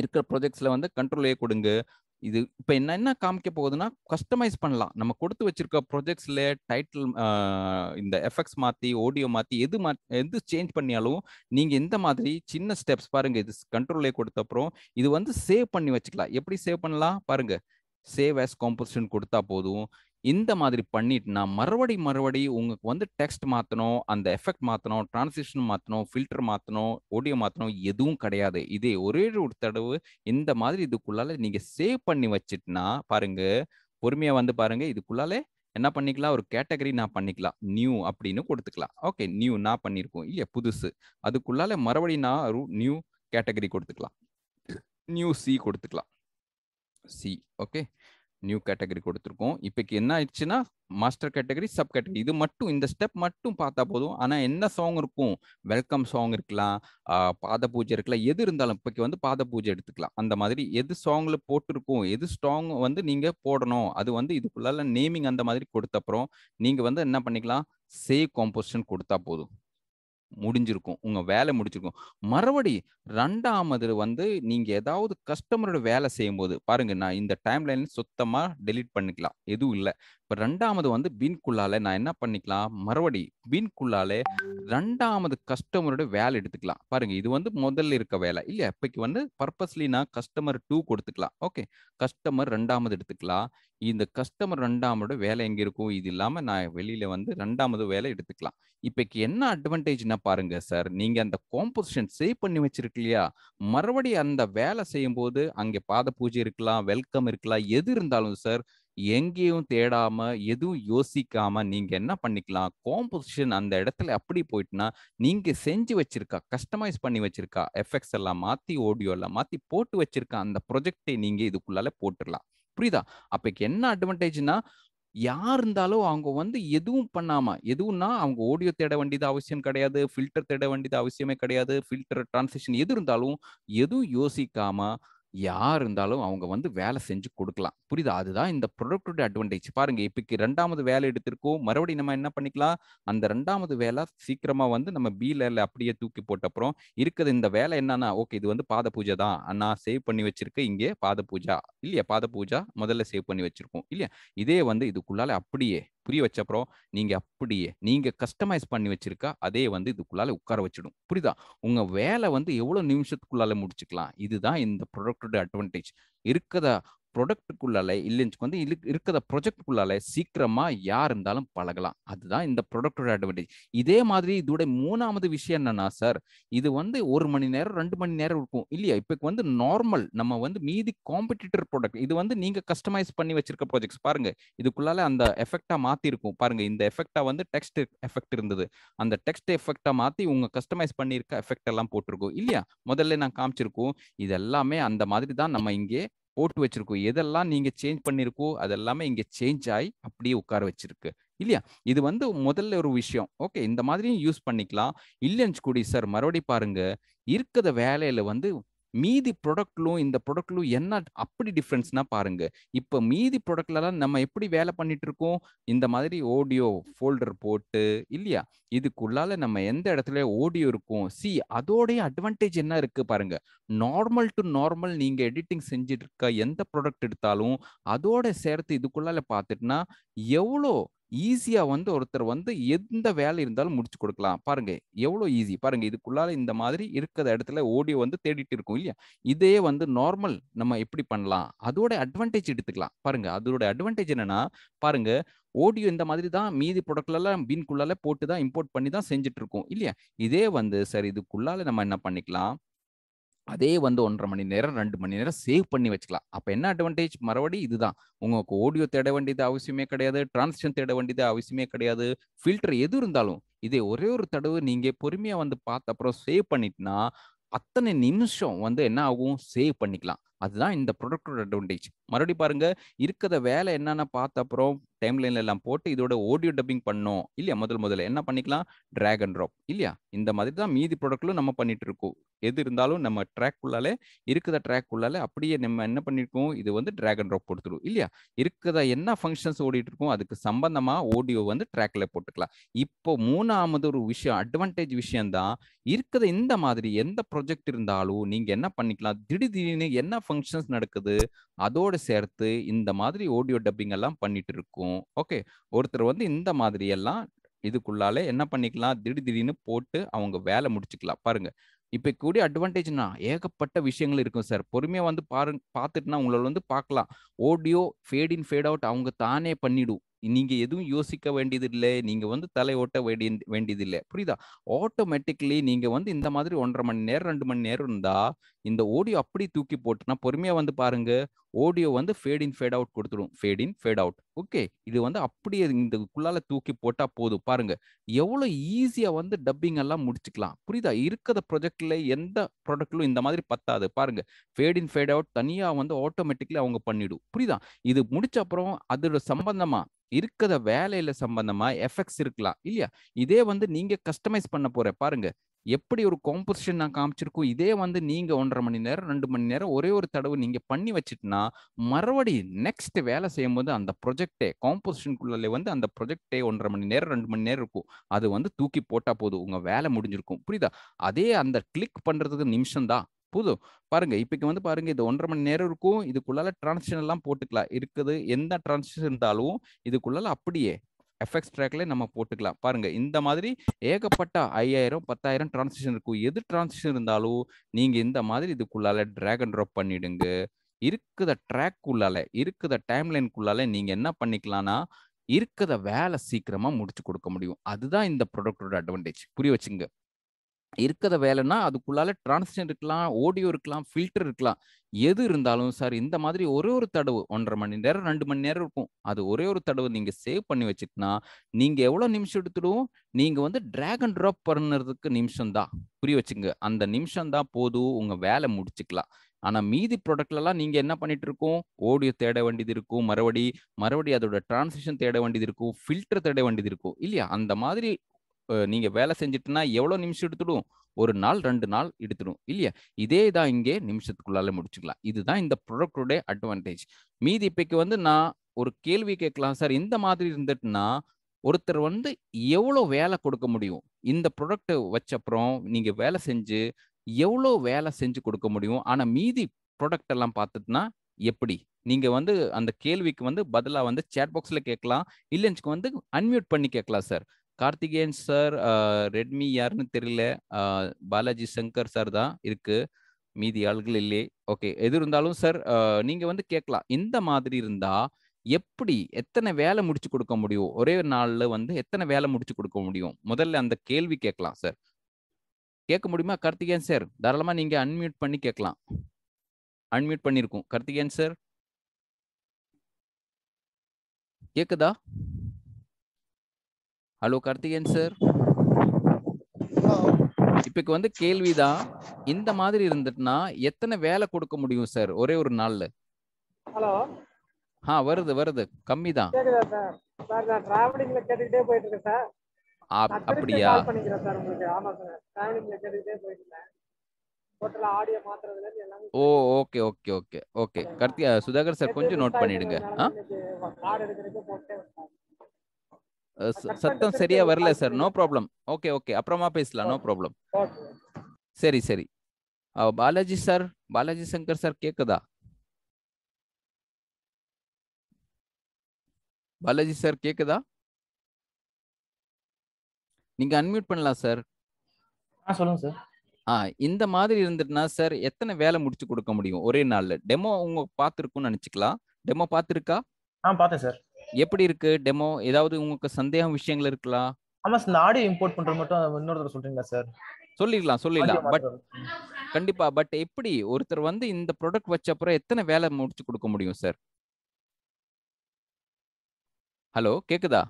A: இருக்கிற ப்ராஜெக்ட்ஸில் வந்து கண்ட்ரோல் ஏ கொடுங்க இது இப்போ என்ன என்ன காமிக்க போகுதுன்னா கஸ்டமைஸ் பண்ணலாம் நம்ம கொடுத்து வச்சிருக்க ப்ரொஜெக்ட்ஸில் டைட்டில் இந்த எஃபெக்ட்ஸ் மாற்றி ஆடியோ மாற்றி எது மா எது சேஞ்ச் பண்ணியாலும் நீங்கள் எந்த மாதிரி சின்ன ஸ்டெப்ஸ் பாருங்கள் இது கண்ட்ரோலே கொடுத்த அப்புறம் இது வந்து சேவ் பண்ணி வச்சுக்கலாம் எப்படி சேவ் பண்ணலாம் பாருங்கள் சேவ் ஆஸ் காம்போசிஷன் கொடுத்தா போதும் இந்த மாதிரி பண்ணிட்டுனா மறுபடி மறுபடி உங்களுக்கு வந்து டெக்ஸ்ட் மாற்றணும் அந்த எஃபெக்ட் மாற்றணும் டிரான்சிஷன் மாற்றணும் ஃபில்டர் மாற்றணும் ஓடியோ மாற்றணும் எதுவும் கிடையாது இதே ஒரே ஒரு தடவை இந்த மாதிரி இதுக்குள்ளால நீங்கள் சேவ் பண்ணி வச்சுட்டுனா பாருங்க பொறுமையாக வந்து பாருங்க இதுக்குள்ளாலே என்ன பண்ணிக்கலாம் ஒரு கேட்டகரி நான் பண்ணிக்கலாம் நியூ அப்படின்னு கொடுத்துக்கலாம் ஓகே நியூ நான் பண்ணியிருக்கோம் இல்லையா புதுசு அதுக்குள்ளால மறுபடி நான் ஒரு நியூ கேட்டகரி கொடுத்துக்கலாம் நியூ சி கொடுத்துக்கலாம் சி ஓகே நியூ கேட்டகரி கொடுத்துருக்கோம் இப்போக்கு என்ன ஆயிடுச்சுன்னா மாஸ்டர் கேட்டகரி சப் கேட்டகரி இது மட்டும் இந்த ஸ்டெப் மட்டும் பார்த்தா போதும் ஆனால் என்ன சாங் இருக்கும் வெல்கம் சாங் இருக்கலாம் பாத பூஜை இருக்கலாம் எது இருந்தாலும் இப்போக்கு வந்து பாத பூஜை எடுத்துக்கலாம் அந்த மாதிரி எது சாங்ல போட்டிருக்கும் எது ஸ்ட்ராங் வந்து நீங்கள் போடணும் அது வந்து இதுக்குள்ளால நேமிங் அந்த மாதிரி கொடுத்தப்புறம் நீங்கள் வந்து என்ன பண்ணிக்கலாம் சேவ் காம்போசிஷன் கொடுத்தா போதும் முடிஞ்சிருக்கும் உங்க வேலை முடிச்சிருக்கும் மறுபடி ரெண்டாமது வந்து நீங்க ஏதாவது கஸ்டமரோட வேலை செய்யும் போது பாருங்க நான் இந்த டைம் லைன் சுத்தமா டெலிட் பண்ணிக்கலாம் எதுவும் இல்லை இப்போ ரெண்டாவது வந்து பீன்குள்ளால நான் என்ன பண்ணிக்கலாம் மறுபடி பீன்குள்ளால ரெண்டாவது கஸ்டமரோட வேலை எடுத்துக்கலாம் பாருங்க இது வந்து முதல்ல இருக்க வேலை இல்லையா இப்போக்கு வந்து பர்பஸ்லி நான் கஸ்டமர் டூ கொடுத்துக்கலாம் ஓகே கஸ்டமர் ரெண்டாவது எடுத்துக்கலாம் இந்த கஸ்டமர் ரெண்டாவது வேலை எங்கே இருக்கும் இது இல்லாமல் நான் வெளியில வந்து ரெண்டாவது வேலை எடுத்துக்கலாம் இப்போக்கு என்ன அட்வான்டேஜ்னா பாருங்க சார் நீங்க அந்த காம்போசிஷன் சேவ் பண்ணி வச்சிருக்கு இல்லையா மறுபடியும் அந்த வேலை செய்யும் போது அங்கே பாத பூஜை இருக்கலாம் வெல்கம் இருக்கலாம் எது இருந்தாலும் சார் எங்கேயும் தேடாம எதுவும் யோசிக்காம நீங்க என்ன பண்ணிக்கலாம் காம்போசிஷன் அந்த இடத்துல அப்படி போயிட்டுனா நீங்க செஞ்சு வச்சிருக்கா கஸ்டமைஸ் பண்ணி வச்சிருக்கா எஃபெக்ட்ஸ் எல்லாம் மாத்தி ஆடியோ எல்லாம் மாத்தி போட்டு வச்சிருக்கா அந்த ப்ரொஜெக்டை நீங்க இதுக்குள்ளால போட்டுடலாம் புரியுதா அப்ப என்ன அட்வான்டேஜ்னா யார் இருந்தாலும் அவங்க வந்து எதுவும் பண்ணாம எதுவும்னா அவங்க ஆடியோ தேட வேண்டியது அவசியம் கிடையாது ஃபில்டர் தேட வேண்டியது அவசியமே கிடையாது ஃபில்டர் டிரான்சிஷன் எது இருந்தாலும் எதுவும் யோசிக்காம யார் இருந்தாலும் அவங்க வந்து வேலை செஞ்சு கொடுக்கலாம் புரியுதா அதுதான் இந்த ப்ரொடக்டோட அட்வான்டேஜ் பாருங்க இப்போக்கு ரெண்டாவது வேலை எடுத்திருக்கோம் மறுபடியும் நம்ம என்ன பண்ணிக்கலாம் அந்த ரெண்டாவது வேலை சீக்கிரமா வந்து நம்ம பீல அப்படியே தூக்கி போட்ட அப்புறம் இருக்கிறது இந்த வேலை என்னன்னா ஓகே இது வந்து பாத பூஜை தான் நான் சேவ் பண்ணி வச்சிருக்க இங்கே பாத பூஜா இல்லையா பாத பூஜா முதல்ல சேவ் பண்ணி வச்சிருக்கோம் இல்லையா இதே வந்து இதுக்குள்ளால அப்படியே புரிய வச்ச அப்புறம் நீங்க அப்படியே நீங்க கஸ்டமைஸ் பண்ணி வச்சுருக்கா அதே வந்து இதுக்குள்ளால உட்கார வச்சிடும் புரியுதா உங்க வேலை வந்து எவ்வளவு நிமிஷத்துக்குள்ளால முடிச்சுக்கலாம் இதுதான் இந்த ப்ரொடக்டோட அட்வான்டேஜ் இருக்கிறத ப்ரொடக்ட்டுக்குள்ளால இல்லைன்னு வந்து இருக்கிற ப்ரொஜெக்டுக்குள்ளால சீக்கிரமாக யார் இருந்தாலும் பழகலாம் அதுதான் இந்த ப்ரொடக்டோட அட்வான்டேஜ் இதே மாதிரி இதோட மூணாவது விஷயம் என்னன்னா சார் இது வந்து ஒரு மணி நேரம் ரெண்டு மணி நேரம் இருக்கும் இல்லையா இப்போ வந்து நார்மல் நம்ம வந்து மீதி காம்படிட்டர் ப்ராடக்ட் இது வந்து நீங்கள் கஸ்டமைஸ் பண்ணி வச்சிருக்க ப்ராஜெக்ட்ஸ் பாருங்க இதுக்குள்ளால அந்த எஃபெக்டாக மாற்றிருக்கும் பாருங்கள் பாருங்க இந்த எஃபெக்டாக வந்து டெக்ஸ்ட் எஃபெக்ட் இருந்தது அந்த டெக்ஸ்ட் எஃபெக்டாக மாற்றி உங்கள் கஸ்டமைஸ் பண்ணியிருக்க எஃபெக்ட் எல்லாம் போட்டிருக்கோம் இல்லையா முதல்ல நான் காமிச்சிருக்கோம் இது எல்லாமே அந்த மாதிரி தான் நம்ம இங்கே போட்டு வச்சிருக்கோம் எதெல்லாம் நீங்க சேஞ்ச் பண்ணிருக்கோ அதெல்லாமே இங்க சேஞ்ச் ஆகி அப்படியே உட்கார வச்சிருக்கு இல்லையா இது வந்து முதல்ல ஒரு விஷயம் ஓகே இந்த மாதிரியும் யூஸ் பண்ணிக்கலாம் இல்லைன்னு கூடி சார் மறுபடியும் பாருங்க இருக்கிற வேலையில வந்து மீதி ப்ரொடக்ட்லும் இந்த ப்ரொடக்ட்லும் என்ன அப்படி டிஃப்ரென்ஸ்னா பாருங்க இப்போ மீதி ப்ரொடக்ட்லலாம் நம்ம எப்படி வேலை பண்ணிட்டு இருக்கோம் இந்த மாதிரி ஆடியோ ஃபோல்டர் போட்டு இல்லையா இதுக்குள்ளால நம்ம எந்த இடத்துல ஆடியோ இருக்கும் சி அதோடைய அட்வான்டேஜ் என்ன இருக்கு பாருங்க நார்மல் டு நார்மல் நீங்க எடிட்டிங் செஞ்சிட்டு இருக்க எந்த ப்ராடக்ட் எடுத்தாலும் அதோட சேர்த்து இதுக்குள்ளால பார்த்துட்டுனா எவ்வளோ ஈஸியாக வந்து ஒருத்தர் வந்து எந்த வேலை இருந்தாலும் முடிச்சு கொடுக்கலாம் பாருங்க எவ்வளோ ஈஸி பாருங்க இதுக்குள்ளால இந்த மாதிரி இருக்கிற இடத்துல ஓடியோ வந்து தேடிட்டு இருக்கும் இல்லையா இதே வந்து நார்மல் நம்ம எப்படி பண்ணலாம் அதோட அட்வான்டேஜ் எடுத்துக்கலாம் பாருங்க அதோட அட்வான்டேஜ் என்னன்னா பாருங்க ஓடியோ இந்த மாதிரி தான் மீதி ப்ராடக்ட்லாம் பீன்குள்ளால போட்டு தான் இம்போர்ட் பண்ணி தான் செஞ்சுட்டு இருக்கோம் இல்லையா இதே வந்து சரி இதுக்குள்ளால நம்ம என்ன பண்ணிக்கலாம் அதே வந்து ஒன்றரை மணி நேரம் ரெண்டு மணி நேரம் சேவ் பண்ணி வச்சுக்கலாம் அப்போ என்ன அட்வான்டேஜ் மறுபடி இதுதான் உங்களுக்கு ஆடியோ தேட வேண்டியது அவசியமே கிடையாது டிரான்ஸ்லேஷன் தேட வேண்டியது அவசியமே கிடையாது ஃபில்டர் எது இருந்தாலும் இதே ஒரே ஒரு தடவை நீங்கள் பொறுமையாக வந்து பார்த்த அப்புறம் சேவ் பண்ணிட்டுனா அத்தனை நிமிஷம் வந்து என்ன ஆகும் சேவ் பண்ணிக்கலாம் அதுதான் இந்த ப்ரொடக்டோட அட்வான்டேஜ் மறுபடி பாருங்க இருக்கிற வேலை என்னென்ன பார்த்த அப்புறம் டைம் லைன்ல எல்லாம் போட்டு இதோட ஆடியோ டப்பிங் பண்ணோம் இல்லையா முதல் முதல்ல என்ன பண்ணிக்கலாம் ட்ராக் அண்ட் ட்ராப் இல்லையா இந்த மாதிரி தான் மீதி ப்ரொடக்ட்லும் நம்ம பண்ணிட்டு இருக்கோம் எது இருந்தாலும் நம்ம ட்ராக் உள்ளாலே இருக்கிற ட்ராக் உள்ளாலே அப்படியே நம்ம என்ன பண்ணிருக்கோம் இது வந்து ட்ராக் அண்ட் ட்ராப் கொடுத்துருவோம் இல்லையா இருக்கிற என்ன ஃபங்க்ஷன்ஸ் ஓடிட்டு இருக்கோம் அதுக்கு சம்பந்தமா ஆடியோ வந்து ட்ராக்ல போட்டுக்கலாம் இப்போ மூணாவது ஒரு விஷயம் அட்வான்டேஜ் விஷயம் தான் இருக்கிற இந்த மாதிரி எந்த ப்ரொஜெக்ட் இருந்தாலும் நீங்க என்ன பண்ணிக்கலாம் திடீர்னு என்ன ஃபங்க்ஷன்ஸ் நடக்குது அதோடு சேர்த்து இந்த மாதிரி ஆடியோ டப்பிங் எல்லாம் பண்ணிட்டு இருக்கோம் ஓகே ஒருத்தர் வந்து இந்த மாதிரி எல்லாம் இதுக்குள்ளால என்ன பண்ணிக்கலாம் திடீர் திடீர்னு போட்டு அவங்க வேலை முடிச்சுக்கலாம் பாருங்க இப்ப கூடிய அட்வான்டேஜ்னா ஏகப்பட்ட விஷயங்கள் இருக்கும் சார் பொறுமையாக வந்து பாரு பார்த்துட்டுனா உங்களால் வந்து பார்க்கலாம் audio fade in fade out அவங்க தானே பண்ணிடும் நீங்க எதுவும் யோசிக்க வேண்டியதில்லை நீங்க வந்து தலை ஓட்ட வேண்டிய வேண்டியதில்லை புரியுதா ஆட்டோமேட்டிக்லி நீங்க வந்து இந்த மாதிரி ஒன்றரை மணி நேரம் ரெண்டு மணி நேரம் இருந்தா இந்த ஓடியோ அப்படி தூக்கி போட்டுனா பொறுமையா வந்து பாருங்க ஆடியோ வந்து ஃபேட் இன் ஃபேட் அவுட் கொடுத்துடும் fade in fade out okay இது வந்து அப்படியே இந்த இதுக்குள்ளால தூக்கி போட்டா போதும் பாருங்க எவ்வளோ ஈஸியா வந்து டப்பிங் எல்லாம் முடிச்சுக்கலாம் புரியுதா இருக்கிற ப்ரொஜெக்ட்ல எந்த ப்ராடக்ட்லும் இந்த மாதிரி பத்தாது பாருங்க ஃபேட் இன் ஃபேட் அவுட் தனியா வந்து ஆட்டோமேட்டிக்லி அவங்க பண்ணிடும் புரியுதா இது முடிச்ச அப்புறம் அதோட சம்பந்தமா இருக்கிற வேலையில சம்பந்தமா எஃபெக்ட்ஸ் இருக்கலாம் இல்லையா இதே வந்து நீங்க கஸ்டமைஸ் பண்ண போற பாருங்க எப்படி ஒரு காம்போசிஷன் நான் காமிச்சிருக்கோம் இதே வந்து நீங்க ஒன்றரை மணி நேரம் ரெண்டு மணி நேரம் ஒரே ஒரு தடவை நீங்க பண்ணி வச்சுட்டுனா மறுபடி நெக்ஸ்ட் வேலை செய்யும் போது அந்த ப்ரொஜெக்டே காம்போசிஷனுக்குள்ள வந்து அந்த ப்ரொஜெக்டே ஒன்றரை மணி நேரம் ரெண்டு மணி நேரம் இருக்கும் அது வந்து தூக்கி போட்டா போதும் உங்க வேலை முடிஞ்சிருக்கும் புரியுதா அதே அந்த கிளிக் பண்றதுக்கு நிமிஷம் தான் பாருங்க இப்பக்கு வந்து பாருங்க இது ஒன்றரை மணி நேரம் இருக்கும் இதுக்குள்ளால டிரான்சிஷன் எல்லாம் போட்டுக்கலாம் இருக்குது எந்த ட்ரான்ஸ்லேஷன் இருந்தாலும் இதுக்குள்ளால அப்படியே எஃப்எக்ஸ் ட்ராக்ல நம்ம போட்டுக்கலாம் பாருங்க இந்த மாதிரி ஏகப்பட்ட ஐயாயிரம் பத்தாயிரம் டிரான்சிஷன் இருக்கும் எது டிரான்சிஷன் இருந்தாலும் நீங்க இந்த மாதிரி இதுக்குள்ளால டிராக் அண்ட் ட்ராப் பண்ணிடுங்க இருக்குத ட்ராக் உள்ளால இருக்குத டைம்லைனுக்குள்ளால நீங்க என்ன பண்ணிக்கலாம்னா இருக்கிற வேலை சீக்கிரமா முடிச்சு கொடுக்க முடியும் அதுதான் இந்த ப்ராடக்டோட அட்வான்டேஜ் புரிய வச்சுங்க இருக்கிற வேலைன்னா அதுக்குள்ளால டிரான்ஸ்ஜென் இருக்கலாம் ஆடியோ இருக்கலாம் ஃபில்டர் இருக்கலாம் எது இருந்தாலும் சார் இந்த மாதிரி ஒரே ஒரு தடவு ஒன்றரை மணி நேரம் ரெண்டு மணி நேரம் இருக்கும் அது ஒரே ஒரு தடவை நீங்கள் சேவ் பண்ணி வச்சுட்டுனா நீங்கள் எவ்வளோ நிமிஷம் எடுத்துடும் நீங்கள் வந்து ட்ராக் அண்ட் ட்ராப் பண்ணுறதுக்கு நிமிஷம் தான் புரிய வச்சுங்க அந்த நிமிஷம் தான் போதும் உங்கள் வேலை முடிச்சுக்கலாம் ஆனால் மீதி ப்ராடக்ட்லலாம் நீங்கள் என்ன பண்ணிட்டு இருக்கோம் ஓடியோ தேட வேண்டியது இருக்கும் மறுபடி மறுபடி அதோட டிரான்ஸ்லேஷன் தேட வேண்டியது இருக்கும் ஃபில்டர் தேட வேண்டியது இருக்கும் இல்லையா அந்த மாதிரி நீங்கள் வேலை செஞ்சுட்டுனா எவ்வளோ நிமிஷம் எடுத்துடும் ஒரு நாள் ரெண்டு நாள் எடுத்துடும் இல்லையா இதே தான் இங்கே நிமிஷத்துக்குள்ளால முடிச்சுக்கலாம் இதுதான் இந்த ப்ரொடக்டோடைய அட்வான்டேஜ் மீதி இப்பைக்கு வந்து நான் ஒரு கேள்வி கேட்கலாம் சார் இந்த மாதிரி இருந்துட்டுனா ஒருத்தர் வந்து எவ்வளோ வேலை கொடுக்க முடியும் இந்த ப்ரொடக்டை வச்சப்புறம் நீங்கள் வேலை செஞ்சு எவ்வளோ வேலை செஞ்சு கொடுக்க முடியும் ஆனால் மீதி ப்ரொடக்ட் எல்லாம் பார்த்துட்டுனா எப்படி நீங்கள் வந்து அந்த கேள்விக்கு வந்து பதிலாக வந்து சேட் பாக்ஸில் கேட்கலாம் இல்லைன்னுக்கு வந்து அன்மியூட் பண்ணி கேட்கலாம் சார் கார்த்திகேயன் சார் ரெட்மி யாருன்னு தெரியல பாலாஜி சங்கர் சார் தான் இருக்கு மீதி ஆள்கள் இல்லையே ஓகே எது இருந்தாலும் சார் நீங்க வந்து கேட்கலாம் இந்த மாதிரி இருந்தா எப்படி எத்தனை வேலை முடிச்சு கொடுக்க முடியும் ஒரே நாள்ல வந்து எத்தனை வேலை முடிச்சு கொடுக்க முடியும் முதல்ல அந்த கேள்வி கேட்கலாம் சார் கேட்க முடியுமா கார்த்திகேயன் சார் தாராளமா நீங்க அன்மியூட் பண்ணி கேட்கலாம் அன்மியூட் பண்ணிருக்கோம் கார்த்திகேயன் சார் கேக்குதா ஹலோ கார்த்திகேன் சார் இப்போ வந்து கேள்விதான் இந்த மாதிரி இருந்துட்டுனா எத்தனை வேலை கொடுக்க முடியும் சார் ஒரே ஒரு நாள்ல ஹலோ ஆ வருது வருது கம்மி தான் அப்படியா oh okay okay okay okay Karthika Sudhakar sir கொஞ்சம் நோட் பண்ணிடுங்க சத்தம் சரியா வரல sir no problem okay okay அப்புறமா பேசலாம் நோ ப்ராப்ளம் சரி சரி பாலாஜி சார் பாலாஜி சங்கர் சார் கேக்குதா பாலாஜி சார் கேக்குதா நீங்க அன்மியூட் பண்ணலாம் சார் சொல்லுங்க சார் ஆ இந்த மாதிரி இருந்துட்டுனா சார் எத்தனை வேலை முடிச்சு கொடுக்க முடியும் ஒரே நாள்ல டெமோ உங்க பாத்துருக்கும்னு நினைச்சுக்கலாம் டெமோ பாத்துருக்கா ஆ பார்த்தேன் சார் எப்படி இருக்கு டெமோ ஏதாவது உங்களுக்கு சந்தேகம் விஷயங்கள் இருக்கலாம் ஆமா சார் ஆடியோ இம்போர்ட் பண்றது மட்டும் இன்னொருத்தர் சொல்றீங்களா சார் சொல்லிடலாம் சொல்லிடலாம் பட் கண்டிப்பா பட் எப்படி ஒருத்தர் வந்து இந்த ப்ராடக்ட் வச்ச அப்புறம் எத்தனை வேலை முடிச்சு கொடுக்க முடியும் சார் ஹலோ கேக்குதா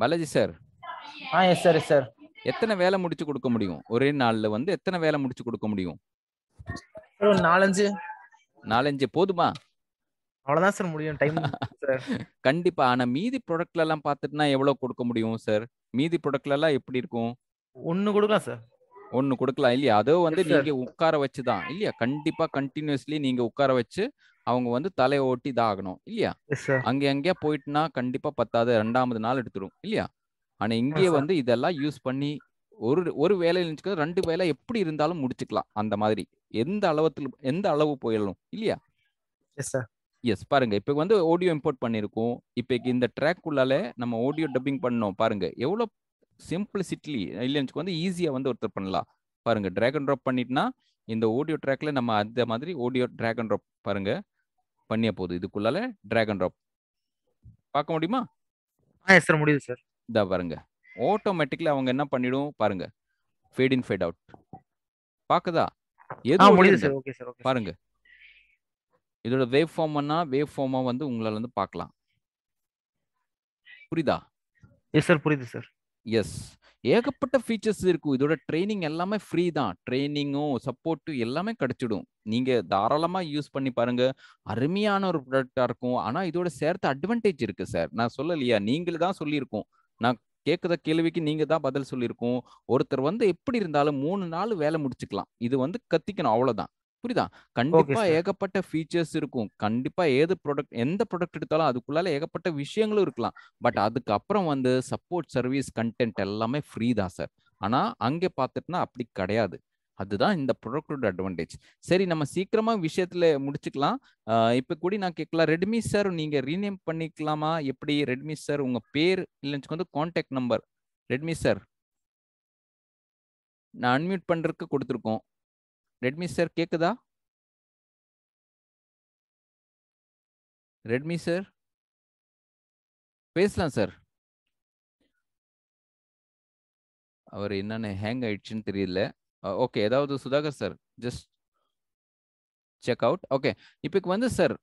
A: பாலாஜி சார் ஆ எஸ் சார் எஸ் சார் எத்தனை வேலை முடிச்சு கொடுக்க முடியும் ஒரே நாள்ல வந்து எத்தனை வேலை முடிச்சு கொடுக்க முடியும் நாலஞ்சு நாலஞ்சு போதுமா அவ்வளவுதான் சார் முடியும் டைம் கண்டிப்பா ஆனா மீதி ப்ராடக்ட்ல எல்லாம் பாத்துட்டுனா எவ்வளவு கொடுக்க முடியும் சார் மீதி ப்ராடக்ட்ல எல்லாம் எப்படி இருக்கும் ஒன்னு கொடுக்கலாம் சார் ஒன்னு கொடுக்கலாம் இல்லையா அதோ வந்து நீங்க உட்கார வச்சுதான் இல்லையா கண்டிப்பா கண்டினியூஸ்லி நீங்க உட்கார வச்சு அவங்க வந்து தலைய ஓட்டி தான் ஆகணும் இல்லையா அங்க எங்கேயா போயிட்டுனா கண்டிப்பா பத்தாவது ரெண்டாவது நாள் எடுத்துடும் இல்லையா ஆனா இங்கேயே வந்து இதெல்லாம் யூஸ் பண்ணி ஒரு ஒரு வேலை இருந்துச்சுக்கோ ரெண்டு வேலை எப்படி இருந்தாலும் முடிச்சுக்கலாம் அந்த மாதிரி எந்த அளவுத்துல எந்த அளவு போயிடணும் இல்லையா எஸ் பாருங்க இப்போ வந்து ஆடியோ இம்போர்ட் பண்ணியிருக்கோம் இப்போ இந்த ட்ராக் உள்ளால நம்ம ஆடியோ டப்பிங் பண்ணோம் பாருங்க எவ்வளோ சிம்பிளிசிட்டி இல்லைன்னு வந்து ஈஸியாக வந்து ஒருத்தர் பண்ணலாம் பாருங்க ட்ராகன் ட்ராப் பண்ணிட்டுனா இந்த ஆடியோ ட்ராக்ல நம்ம அந்த மாதிரி ஆடியோ ட்ராகன் ட்ராப் பாருங்க பண்ணிய போகுது இதுக்குள்ளால ட்ராகன் ட்ராப் பார்க்க முடியுமா சார் முடியுது சார் இதா பாருங்க ஆட்டோமேட்டிக்லி அவங்க என்ன பண்ணிடும் பாருங்க ஃபேட் இன் ஃபேட் அவுட் பார்க்குதா எது பாருங்க இதோட வேவ் ஃபார்ம்னா வேவ் ஃபார்மா வந்து உங்களால வந்து பார்க்கலாம் புரியுதா எஸ் சார் புரியுது சார் எஸ் ஏகப்பட்ட ஃபீச்சர்ஸ் இருக்கும் இதோட ட்ரைனிங் எல்லாமே ஃப்ரீ தான் ட்ரைனிங்கும் சப்போர்ட்டும் எல்லாமே கிடைச்சிடும் நீங்க தாராளமா யூஸ் பண்ணி பாருங்க அருமையான ஒரு ப்ராடக்டா இருக்கும் ஆனா இதோட சேர்த்து அட்வான்டேஜ் இருக்கு சார் நான் சொல்லலையா நீங்கள் தான் சொல்லியிருக்கோம் நான் கேட்குற கேள்விக்கு நீங்க தான் பதில் சொல்லியிருக்கோம் ஒருத்தர் வந்து எப்படி இருந்தாலும் மூணு நாள் வேலை முடிச்சுக்கலாம் இது வந்து கத்திக்கணும் அவ்வளோதான் புரியுதா கண்டிப்பா ஏகப்பட்ட ஃபீச்சர்ஸ் இருக்கும் கண்டிப்பா ஏது ப்ராடக்ட் எந்த ப்ராடக்ட் எடுத்தாலும் அதுக்குள்ளால ஏகப்பட்ட விஷயங்களும் இருக்கலாம் பட் அதுக்கப்புறம் வந்து சப்போர்ட் சர்வீஸ் கண்டென்ட் எல்லாமே ஃப்ரீ தான் சார் ஆனா அங்கே பாத்துட்டுனா அப்படி கிடையாது அதுதான் இந்த ப்ராடக்டோட அட்வான்டேஜ் சரி நம்ம சீக்கிரமா விஷயத்துல முடிச்சுக்கலாம் இப்ப கூட நான் கேட்கலாம் ரெட்மி சார் நீங்க ரீநேம் பண்ணிக்கலாமா எப்படி ரெட்மி சார் உங்க பேர் இல்லைன்னு வந்து கான்டாக்ட் நம்பர் ரெட்மி சார் நான் அன்மியூட் பண்றதுக்கு கொடுத்துருக்கோம் ரெட்மி சார் கேட்குதா ரெட்மி சார் பேசலாம் சார் அவர் என்னென்ன ஹேங் ஆயிடுச்சுன்னு தெரியல ஓகே ஏதாவது Sudhakar sir just check out okay இப்போக்கு வந்து sir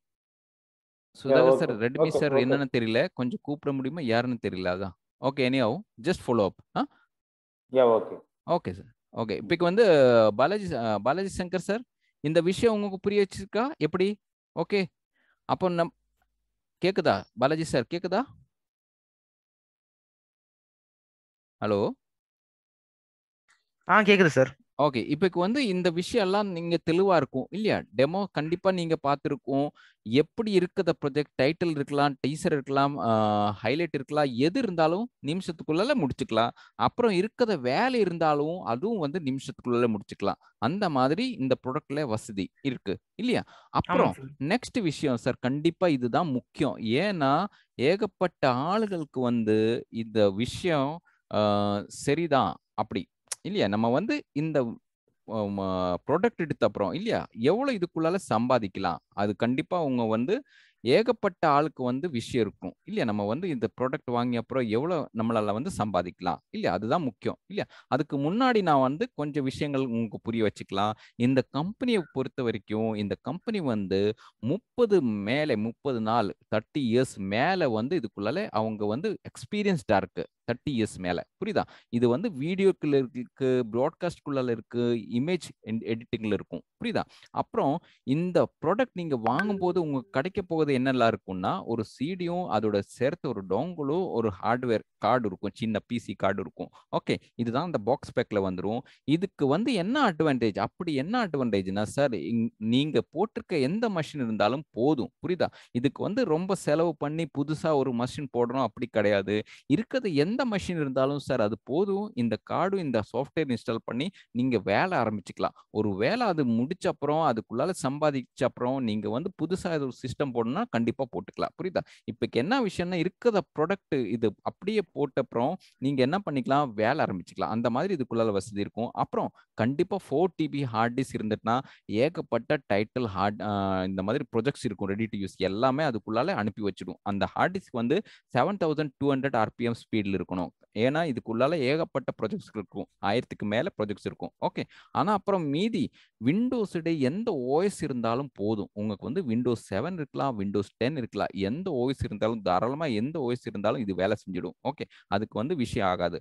A: Sudhakar sir Redmi sir என்னென்னு தெரியல கொஞ்சம் கூப்பிட முடியுமா யாருன்னு தெரியல அதான் ஓகே எனி ஆகும் ஜஸ்ட் ஃபாலோ அப் ஆ ஓகே ஓகே சார் ஓகே இப்போ வந்து பாலாஜி பாலாஜி சங்கர் சார் இந்த விஷயம் உங்களுக்கு புரிய வச்சிருக்கா எப்படி ஓகே அப்போ நம் கேக்குதா பாலாஜி சார் கேக்குதா ஹலோ ஆ கேக்குது சார் ஓகே இப்போ வந்து இந்த விஷயம் எல்லாம் நீங்க தெளிவா இருக்கும் இல்லையா டெமோ கண்டிப்பா நீங்க பார்த்துருக்கோம் எப்படி இருக்குது ப்ரொஜெக்ட் டைட்டில் இருக்கலாம் டீசர் இருக்கலாம் ஹைலைட் இருக்கலாம் எது இருந்தாலும் நிமிஷத்துக்குள்ள முடிச்சுக்கலாம் அப்புறம் இருக்கிற வேலை இருந்தாலும் அதுவும் வந்து நிமிஷத்துக்குள்ள முடிச்சுக்கலாம் அந்த மாதிரி இந்த ப்ரொடக்ட்ல வசதி இருக்கு இல்லையா அப்புறம் நெக்ஸ்ட் விஷயம் சார் கண்டிப்பா இதுதான் முக்கியம் ஏன்னா ஏகப்பட்ட ஆளுகளுக்கு வந்து இந்த விஷயம் சரிதான் அப்படி இல்லையா நம்ம வந்து இந்த ப்ரோடக்ட் எடுத்த அப்புறம் இல்லையா எவ்வளோ இதுக்குள்ளால சம்பாதிக்கலாம் அது கண்டிப்பாக அவங்க வந்து ஏகப்பட்ட ஆளுக்கு வந்து விஷயம் இருக்கும் இல்லையா நம்ம வந்து இந்த ப்ராடக்ட் வாங்கிய அப்புறம் எவ்வளோ நம்மளால் வந்து சம்பாதிக்கலாம் இல்லையா அதுதான் முக்கியம் இல்லையா அதுக்கு முன்னாடி நான் வந்து கொஞ்சம் விஷயங்கள் உங்களுக்கு புரிய வச்சுக்கலாம் இந்த கம்பெனியை பொறுத்த வரைக்கும் இந்த கம்பெனி வந்து முப்பது மேலே முப்பது நாள் தேர்ட்டி இயர்ஸ் மேலே வந்து இதுக்குள்ளால அவங்க வந்து எக்ஸ்பீரியன்ஸ்டாக இருக்குது தேர்ட்டி இயர்ஸ் மேலே புரியுதா இது வந்து வீடியோக்குள்ள இருக்கு ப்ராட்காஸ்ட்குள்ள இருக்கு இமேஜ் எடிட்டிங்கில் இருக்கும் புரியுதா அப்புறம் இந்த ப்ராடக்ட் நீங்கள் வாங்கும்போது உங்களுக்கு கிடைக்க போகுது என்னெல்லாம் இருக்கும்னா ஒரு சிடியும் அதோட சேர்த்து ஒரு டோங்கலோ ஒரு ஹார்ட்வேர் கார்டு இருக்கும் சின்ன பிசி கார்டு இருக்கும் ஓகே இதுதான் அந்த பாக்ஸ் பேக்கில் வந்துடும் இதுக்கு வந்து என்ன அட்வான்டேஜ் அப்படி என்ன அட்வான்டேஜ்னா சார் நீங்கள் போட்டிருக்க எந்த மஷின் இருந்தாலும் போதும் புரியுதா இதுக்கு வந்து ரொம்ப செலவு பண்ணி புதுசாக ஒரு மிஷின் போடணும் அப்படி கிடையாது இருக்கிறது எந்த எந்த மிஷின் இருந்தாலும் சார் அது போதும் இந்த கார்டும் இந்த சாஃப்ட்வேர் இன்ஸ்டால் பண்ணி நீங்கள் வேலை ஆரம்பிச்சுக்கலாம் ஒரு வேலை அது முடிச்ச அப்புறம் அதுக்குள்ளால சம்பாதிச்ச அப்புறம் நீங்கள் வந்து புதுசாக ஒரு சிஸ்டம் போடணும்னா கண்டிப்பாக போட்டுக்கலாம் புரியுதா இப்போக்கு என்ன விஷயம்னா இருக்கிற ப்ராடக்ட் இது அப்படியே போட்ட அப்புறம் நீங்கள் என்ன பண்ணிக்கலாம் வேலை ஆரம்பிச்சுக்கலாம் அந்த மாதிரி இதுக்குள்ளால வசதி இருக்கும் அப்புறம் கண்டிப்பாக ஃபோர் டிபி ஹார்ட் டிஸ்க் இருந்துட்டுனா ஏகப்பட்ட டைட்டில் ஹார்ட் இந்த மாதிரி ப்ரொஜெக்ட்ஸ் இருக்கும் ரெடி டு யூஸ் எல்லாமே அதுக்குள்ளால அனுப்பி வச்சிடும் அந்த ஹார்ட் டிஸ்க் வந்து seven thousand two hundred RPM ஸ்பீடில் இருக்கணும் ஏன்னா இதுக்குள்ளால ஏகப்பட்ட ப்ரொஜெக்ட்ஸ் இருக்கும் ஆயிரத்துக்கு மேல ப்ரொஜெக்ட்ஸ் இருக்கும் ஓகே ஆனா அப்புறம் மீதி விண்டோஸுடைய எந்த ஓஎஸ் இருந்தாலும் போதும் உங்களுக்கு வந்து விண்டோஸ் செவன் இருக்கலாம் விண்டோஸ் டென் இருக்கலாம் எந்த ஓஎஸ் இருந்தாலும் தாராளமா எந்த ஓஎஸ் இருந்தாலும் இது வேலை செஞ்சிடும் ஓகே அதுக்கு வந்து விஷயம் ஆகாது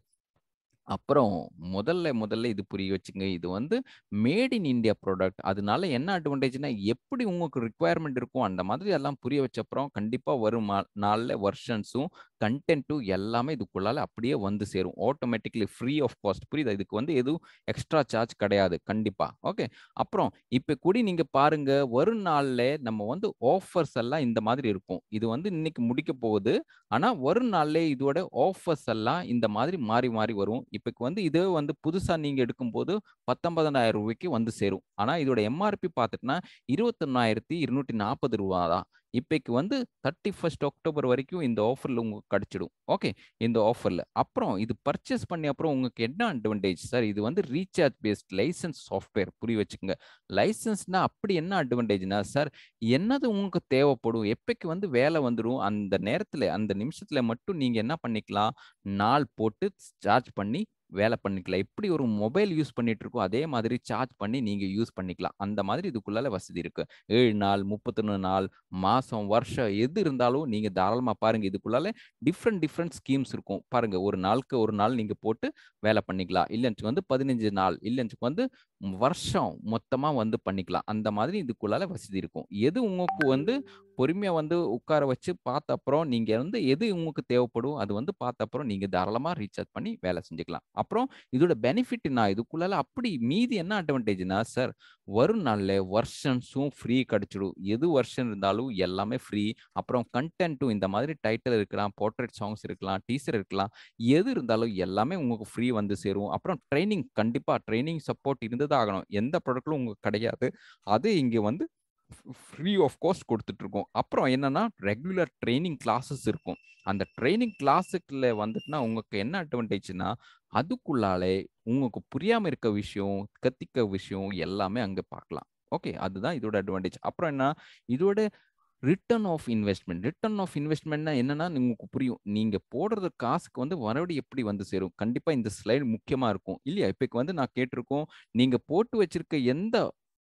A: அப்புறம் முதல்ல முதல்ல இது புரிய வச்சுங்க இது வந்து மேட் இன் இந்தியா ப்ராடக்ட் அதனால என்ன அட்வான்டேஜ்னா எப்படி உங்களுக்கு ரிக்குவயர்மெண்ட் இருக்கும் அந்த மாதிரி எல்லாம் புரிய வச்ச கண்டிப்பாக வரும் நாளில் வருஷன்ஸும் கண்டென்ட்டும் எல்லாமே இதுக்குள்ளால அப்படியே வந்து சேரும் ஆட்டோமேட்டிக்லி ஃப்ரீ ஆஃப் காஸ்ட் புரியுது இதுக்கு வந்து எதுவும் எக்ஸ்ட்ரா சார்ஜ் கிடையாது கண்டிப்பா ஓகே அப்புறம் இப்போ கூடி நீங்க பாருங்க வரும் நாள்ல நம்ம வந்து ஆஃபர்ஸ் எல்லாம் இந்த மாதிரி இருக்கும் இது வந்து இன்னைக்கு முடிக்க போகுது ஆனா வரும் நாள்ல இதோட ஆஃபர்ஸ் எல்லாம் இந்த மாதிரி மாறி மாறி வரும் இப்போ வந்து இதே வந்து புதுசா நீங்க எடுக்கும்போது பத்தொம்பதனாயிரம் ரூபாய்க்கு வந்து சேரும் ஆனா இதோட எம்ஆர்பி பார்த்துட்டுனா இருபத்தொன்னாயிரத்தி இருநூற்றி நாற்பது ரூபா தான் இப்பைக்கு வந்து தேர்ட்டி ஃபர்ஸ்ட் அக்டோபர் வரைக்கும் இந்த ஆஃபரில் உங்களுக்கு கிடச்சிடும் ஓகே இந்த ஆஃபரில் அப்புறம் இது பர்ச்சேஸ் பண்ணி அப்புறம் உங்களுக்கு என்ன அட்வான்டேஜ் சார் இது வந்து ரீசார்ஜ் பேஸ்ட் லைசன்ஸ் சாஃப்ட்வேர் புரிய வச்சுக்கோங்க லைசன்ஸ்னால் அப்படி என்ன அட்வான்டேஜ்னா சார் என்னது உங்களுக்கு தேவைப்படும் எப்பைக்கு வந்து வேலை வந்துடும் அந்த நேரத்தில் அந்த நிமிஷத்தில் மட்டும் நீங்கள் என்ன பண்ணிக்கலாம் நாள் போட்டு சார்ஜ் பண்ணி வேலை பண்ணிக்கலாம் எப்படி ஒரு மொபைல் யூஸ் பண்ணிட்டு இருக்கோ அதே மாதிரி சார்ஜ் பண்ணி நீங்க யூஸ் பண்ணிக்கலாம் அந்த மாதிரி இதுக்குள்ளால வசதி இருக்கு ஏழு நாள் முப்பத்தொன்னு நாள் மாசம் வருஷம் எது இருந்தாலும் நீங்க தாராளமா பாருங்க இதுக்குள்ளால டிஃப்ரெண்ட் டிஃப்ரெண்ட் ஸ்கீம்ஸ் இருக்கும் பாருங்க ஒரு நாளுக்கு ஒரு நாள் நீங்க போட்டு வேலை பண்ணிக்கலாம் இல்லைன்னு வந்து பதினஞ்சு நாள் இல்லைன்னு வந்து வருஷம் மொத்தமா வந்து பண்ணிக்கலாம் அந்த மாதிரி இதுக்குள்ளால வசதி இருக்கும் எது உங்களுக்கு வந்து பொறுமையாக வந்து உட்கார வச்சு பார்த்த அப்புறம் நீங்கள் வந்து எது உங்களுக்கு தேவைப்படும் அது வந்து பார்த்த அப்புறம் நீங்கள் தாராளமாக ரீசார்ஜ் பண்ணி வேலை செஞ்சுக்கலாம் அப்புறம் இதோட பெனிஃபிட் நான் இதுக்குள்ளால அப்படி மீதி என்ன அட்வான்டேஜ்னா சார் வரும் நாளில் வருஷன்ஸும் ஃப்ரீ கிடச்சிடும் எது வருஷன் இருந்தாலும் எல்லாமே ஃப்ரீ அப்புறம் கண்டென்ட்டும் இந்த மாதிரி டைட்டில் இருக்கலாம் போர்ட்ரேட் சாங்ஸ் இருக்கலாம் டீசர் இருக்கலாம் எது இருந்தாலும் எல்லாமே உங்களுக்கு ஃப்ரீ வந்து சேரும் அப்புறம் ட்ரைனிங் கண்டிப்பாக ட்ரைனிங் சப்போர்ட் இருந்ததாகணும் எந்த ப்ராடக்ட்டும் உங்களுக்கு கிடையாது அது இங்கே வந்து ஃப்ரீ ஆஃப் காஸ்ட் கொடுத்துட்ருக்கோம் அப்புறம் என்னன்னா ரெகுலர் ட்ரைனிங் கிளாஸஸ் இருக்கும் அந்த ட்ரைனிங் கிளாஸுக்குல வந்துட்டுனா உங்களுக்கு என்ன அட்வான்டேஜ்னா அதுக்குள்ளாலே உங்களுக்கு புரியாமல் இருக்க விஷயம் கத்திக்க விஷயம் எல்லாமே அங்கே பார்க்கலாம் ஓகே அதுதான் இதோட அட்வான்டேஜ் அப்புறம் என்ன இதோட return of investment return of இன்வெஸ்ட்மெண்ட்னா என்னன்னா உங்களுக்கு புரியும் நீங்கள் போடுறது காசுக்கு வந்து மறுபடியும் எப்படி வந்து சேரும் கண்டிப்பாக இந்த ஸ்லைடு முக்கியமாக இருக்கும் இல்லையா இப்போக்கு வந்து நான் கேட்டிருக்கோம் நீங்கள் போட்டு வச்சிருக்க எந்த